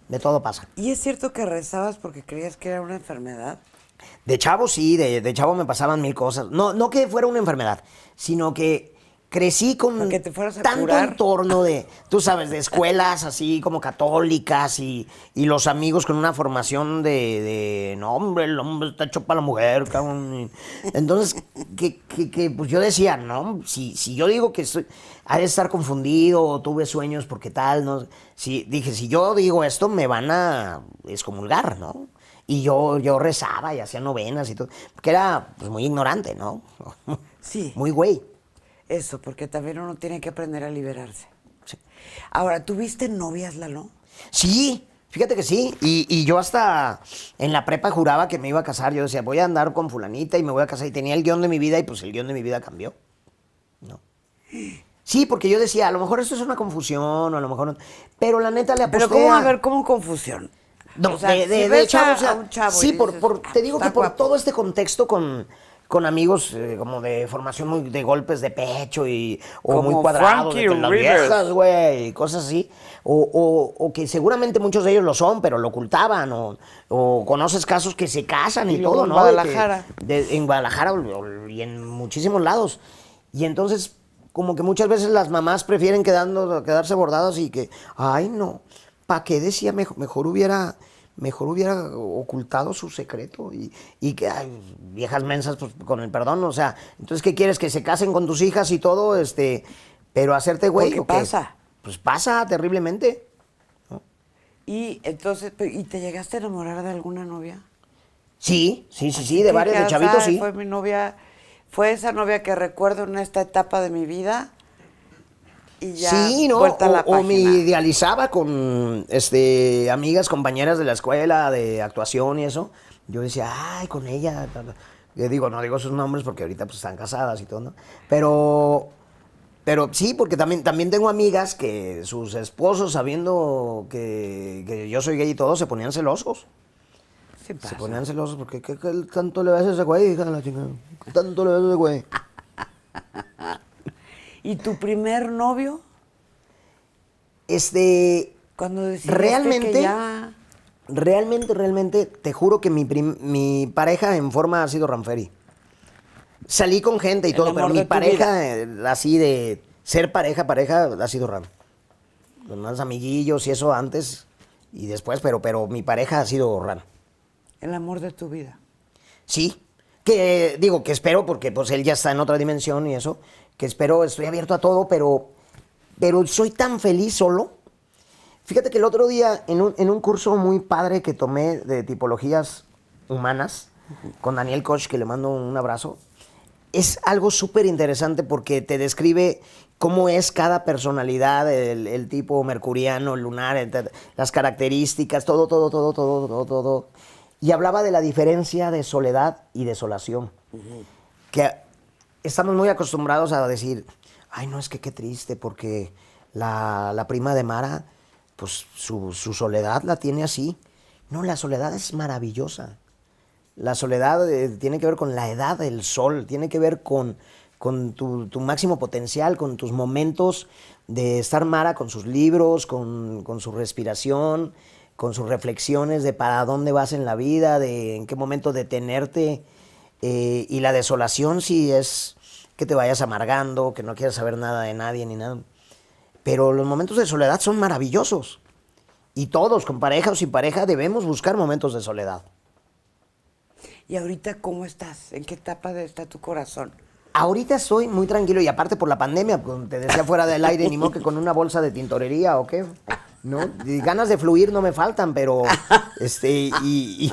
S1: De todo pasa.
S2: ¿Y es cierto que rezabas porque creías que era una enfermedad?
S1: De chavo sí, de, chavo me pasaban mil cosas. No, no que fuera una enfermedad, sino que crecí con que te fueras tanto entorno de, tú sabes, de escuelas así como católicas y, los amigos con una formación de, de, no, hombre, el hombre está hecho para la mujer, Entonces, que, que, pues yo decía, no, si, si yo digo que estoy, ha de estar confundido o tuve sueños porque tal, no, si, dije, si yo digo esto me van a excomulgar, ¿no? Y yo, yo rezaba y hacía novenas y todo, porque era pues, muy ignorante, ¿no? Sí. muy güey. Eso, porque también uno tiene que aprender a liberarse. Sí. Ahora, ¿tuviste novias, Lalo? Sí, fíjate que sí. Y, yo hasta en la prepa juraba que me iba a casar. Yo decía, voy a andar con fulanita y me voy a casar. Y tenía el guión de mi vida y pues el guión de mi vida cambió. ¿No? Sí, porque yo decía, a lo mejor esto es una confusión, o a lo mejor no. Pero la neta le aposté. Pero a ver
S2: cómo confusión?
S1: de, de, sí, por, te digo ah, que por todo este contexto con, con amigos eh, como de formación muy de golpes de pecho y o muy cuadrados güey, cosas así. O, que seguramente muchos de ellos lo son, pero lo ocultaban. O, o conoces casos que se casan y, todo, todo, en Guadalajara. en Guadalajara y en muchísimos lados. Y entonces, como que muchas veces las mamás prefieren quedando, quedarse bordadas y que, ay, no, ¿para qué decía? mejor hubiera mejor hubiera ocultado su secreto y, que, hay viejas mensas, pues, con el perdón, o sea, entonces, ¿qué quieres? Que se casen con tus hijas y todo, este, pero hacerte güey. ¿Qué pasa? Pues pasa terriblemente.
S2: Y entonces, ¿y te llegaste a enamorar de alguna novia?
S1: Sí, sí, sí, sí, de varias, de chavitos, sí. Fue
S2: mi novia, fue esa novia que recuerdo en esta etapa de mi vida y sí, ¿no? o, me
S1: idealizaba con este, amigas, compañeras de la escuela de actuación y eso. Yo decía, ay, con ella. Yo digo, no digo sus nombres porque ahorita pues están casadas y todo, ¿no? Pero, pero sí, porque también, también tengo amigas que sus esposos, sabiendo que, yo soy gay y todo, se ponían celosos. se ponían celosos porque ¿qué, tanto le vas a ese güey? Hija de la chingada. ¿Qué tanto le vas a ese güey?
S2: ¿Y tu primer novio?
S1: Este.
S2: Cuando realmente,
S1: realmente, realmente, te juro que mi, pareja en forma ha sido Ranferi. Salí con gente y todo, pero mi pareja, eh, así de ser pareja, pareja, ha sido Ram. Los más amiguillos y eso antes y después, pero, pero mi pareja ha sido Ram.
S2: El amor de tu vida.
S1: Sí, que digo que espero porque pues él ya está en otra dimensión y eso que espero, estoy abierto a todo, pero, pero soy tan feliz solo. Fíjate que el otro día, en un, curso muy padre que tomé de tipologías humanas, con Daniel Koch, que le mando un abrazo, es algo súper interesante porque te describe cómo es cada personalidad, el, tipo mercuriano, lunar, las características, todo, todo, todo, todo, todo, todo. Y hablaba de la diferencia de soledad y desolación. Que estamos muy acostumbrados a decir, ay, no, es que qué triste, porque la, prima de Mara, pues su, soledad la tiene así. No, la soledad es maravillosa. La soledad eh, tiene que ver con la edad del sol, tiene que ver con, con tu, máximo potencial, con tus momentos de estar Mara con sus libros, con, con su respiración, con sus reflexiones de para dónde vas en la vida, de en qué momento detenerte eh, y la desolación sí es que te vayas amargando, que no quieras saber nada de nadie ni nada. Pero los momentos de soledad son maravillosos. Y todos, con pareja o sin pareja, debemos buscar momentos de soledad.
S2: ¿Y ahorita cómo estás? ¿En qué etapa está tu corazón?
S1: Ahorita estoy muy tranquilo y aparte por la pandemia, te decía fuera del aire, ni modo que con una bolsa de tintorería o qué. ¿no? ganas de fluir no me faltan, pero este, y,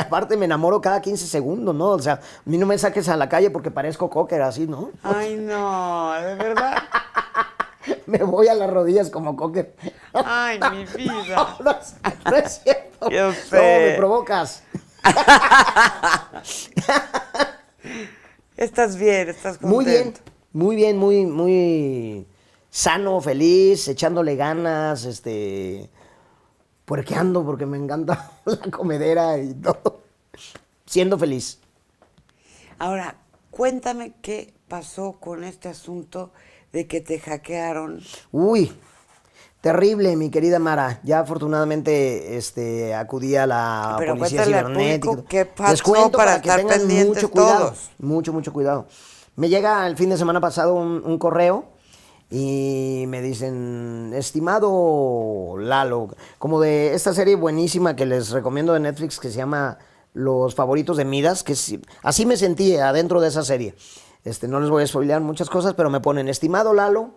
S1: aparte me enamoro cada 15 segundos, ¿no? O sea, a mí no me saques a la calle porque parezco cocker así, ¿no? Ay, no, de verdad. me voy a las rodillas como cocker.
S2: Ay, mi vida. No, es cierto. Yo sé. No, me provocas. estás bien, estás contento. Muy bien,
S1: muy bien, muy, muy sano, feliz, echándole ganas, este, puerqueando porque me encanta la comedera y todo, siendo feliz.
S2: Ahora, cuéntame qué pasó con este asunto de que te hackearon.
S1: Uy, terrible, mi querida Mara. Ya afortunadamente este, acudí a la policía cibernética. ¿Qué para, que tengan mucho todos. mucho mucho cuidado. Me llega el fin de semana pasado un correo y me dicen, estimado Lalo, como de esta serie buenísima que les recomiendo de Netflix que se llama Los favoritos de Midas, que así me sentí adentro de esa serie. Este, no les voy a spoilear muchas cosas, pero me ponen, estimado Lalo,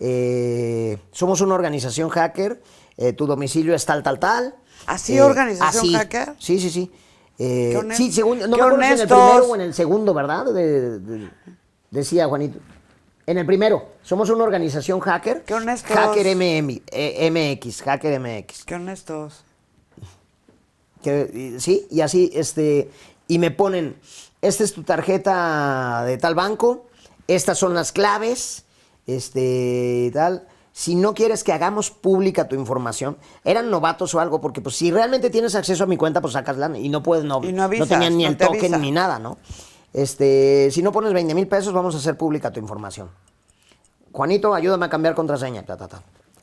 S1: eh, somos una organización hacker, eh, tu domicilio es tal, tal, tal. ¿Así eh, organización hacker? Sí, sí, sí. Eh, sí, no me acuerdo en el primero o en el segundo, ¿verdad? decía Juanito. En el primero, somos una organización hacker. Qué honestos. Hacker MX, eh, Hacker MX. Qué honestos. sí, y así, este, y me ponen, esta es tu tarjeta de tal banco, estas son las claves, este, tal. Si no quieres que hagamos pública tu información, eran novatos o algo, porque pues si realmente tienes acceso a mi cuenta, pues sacas la, y no puedes, no, y no, tenían ni el token ni nada, ¿no? Este, si no pones 20 mil pesos, vamos a hacer pública tu información. Juanito, ayúdame a cambiar contraseña.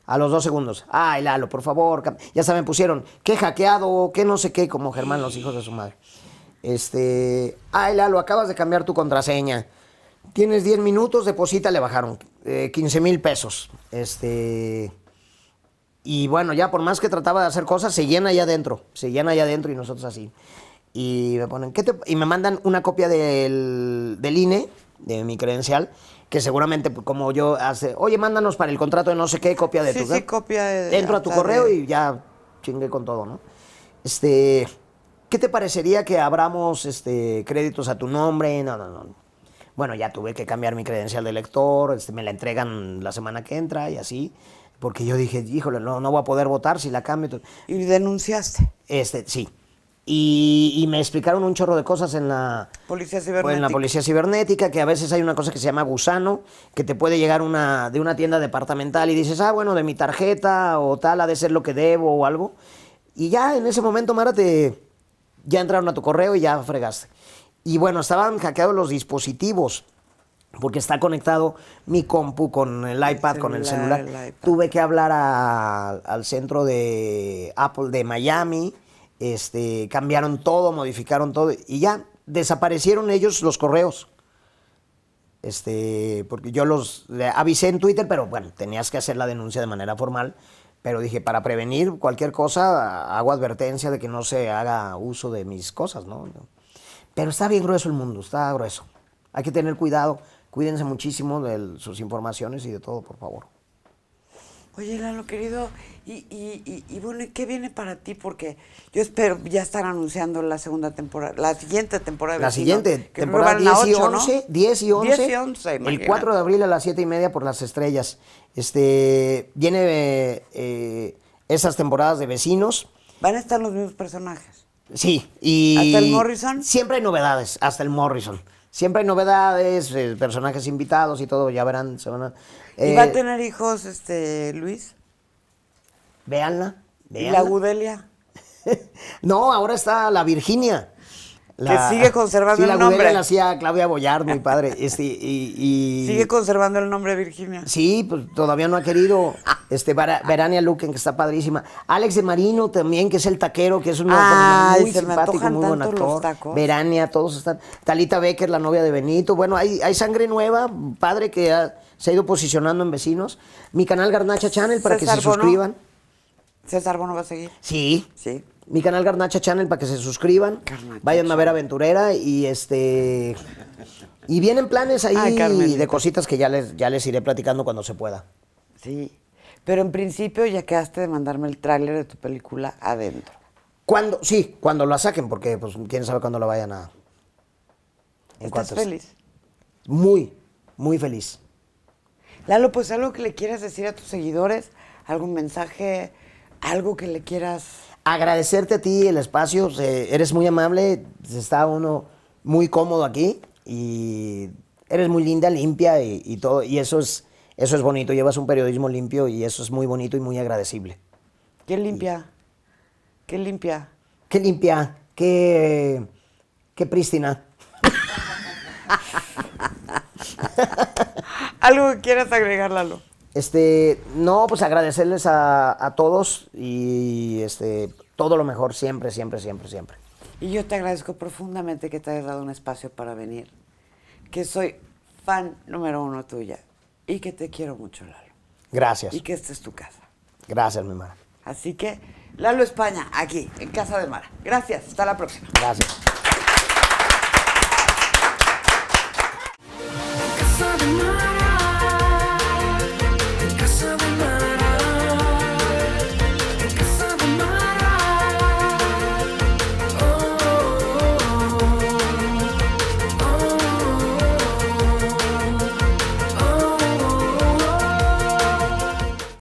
S1: A los dos segundos. Ay, Lalo, por favor. Ya se me pusieron. Qué hackeado, qué no sé qué, como Germán, los hijos de su madre. Este. Ay, Lalo, acabas de cambiar tu contraseña. Tienes 10 minutos, deposita, le bajaron 15 eh, mil pesos. Este. Y bueno, ya por más que trataba de hacer cosas, se llena allá adentro. Se llena allá adentro y nosotros así y me ponen, ¿qué Y me mandan una copia del, INE, de mi credencial, que seguramente pues, como yo hace, oye, mándanos para el contrato de no sé qué, copia de tu... Sí,
S2: copia de... Entro a tu correo y
S1: ya chingué con todo, ¿no? Este, ¿qué te parecería que abramos este, créditos a tu nombre? No, no, no. Bueno, ya tuve que cambiar mi credencial de lector, este, me la entregan la semana que entra y así porque yo dije, híjole, no, no voy a poder votar si la cambio. ¿Y denunciaste? Este, sí. Y, me explicaron un chorro de cosas en la, policía cibernética. que a veces hay una cosa que se llama gusano, que te puede llegar una, de una tienda departamental y dices, ah, bueno, de mi tarjeta o tal, ha de ser lo que debo o algo. Y ya en ese momento, Mara, ya entraron a tu correo y ya fregaste. Y bueno, estaban hackeados los dispositivos porque está conectado mi compu con el iPad, con el celular. Tuve que hablar al centro de Apple de Miami este, cambiaron todo, modificaron todo y ya desaparecieron ellos los correos. Este, porque yo los avisé en Twitter, pero bueno, tenías que hacer la denuncia de manera formal. Pero dije, para prevenir cualquier cosa, hago advertencia de que no se haga uso de mis cosas, ¿no? Pero está bien grueso el mundo, está grueso. Hay que tener cuidado. Cuídense muchísimo de sus informaciones y de todo, por favor.
S2: Oye, Lalo, querido, y, y, y, bueno, qué viene para ti? Porque yo espero ya estar anunciando la segunda temporada, la siguiente temporada. de vecinos. La siguiente temporada, 10 y, 11, 10 y 11. el 4 de
S1: abril a las 7 y media por las estrellas. Este, viene eh, esas temporadas de vecinos.
S2: Van a estar los mismos personajes.
S1: Sí, y. ¿Hasta el Morrison? Siempre hay novedades, hasta el Morrison. Siempre hay novedades, eh, personajes invitados y todo, ya verán, se van a. ¿Y va a eh,
S2: tener hijos este Luis? veanla. ¿La Gudelia?
S1: no, ahora está la Virginia. que sigue
S2: conservando la el nombre. la
S1: hacía Claudia Boyard, mi padre. Este, y, sigue
S2: conservando el nombre Virginia.
S1: Sí, pues todavía no ha querido este Verania Luquen, que está padrísima. Alex de Marino también, que es el taquero, que es un muy simpático, muy buen actor. Verania, todos están. Talita Becker, la novia de Benito. Bueno, hay, hay sangre nueva, padre que se ha ido posicionando en vecinos. Mi canal Garnacha Channel para que se suscriban. César Bono va a seguir. Sí. Sí. Mi canal Garnacha Channel para que se suscriban. vayan a ver Aventurera y este. Y vienen planes ahí ah, de cositas que ya les, ya les iré platicando cuando se pueda.
S2: Sí. Pero en principio ya quedaste de mandarme
S1: el tráiler de tu película adentro. ¿Cuándo? Sí, cuando la saquen, porque pues quién sabe cuándo la
S2: vayan a. En ¿Estás feliz? Muy, muy feliz. Lalo, pues algo que le quieras decir a tus seguidores, algún mensaje, algo que le quieras. Agradecerte a ti el espacio. Eres muy amable. Está
S1: uno muy cómodo aquí. Y eres muy linda, limpia y, todo. Y eso es, eso es bonito. Llevas un periodismo limpio y eso es muy bonito y muy agradecible.
S2: ¿Qué limpia? ¿Qué limpia?
S1: ¿Qué limpia? ¿Qué, qué prístina?
S2: Algo que quieras agregar, Lalo.
S1: Este, no, pues agradecerles a, todos
S2: y este, todo lo mejor siempre, siempre, siempre, siempre. Y yo te agradezco profundamente que te hayas dado un espacio para venir, que soy fan número uno tuya y que te quiero mucho, Lalo. Gracias. Y que esta es tu casa. Gracias, mi Mara. Así que, Lalo España, aquí, en Casa de Mara. Gracias, hasta la próxima. Gracias.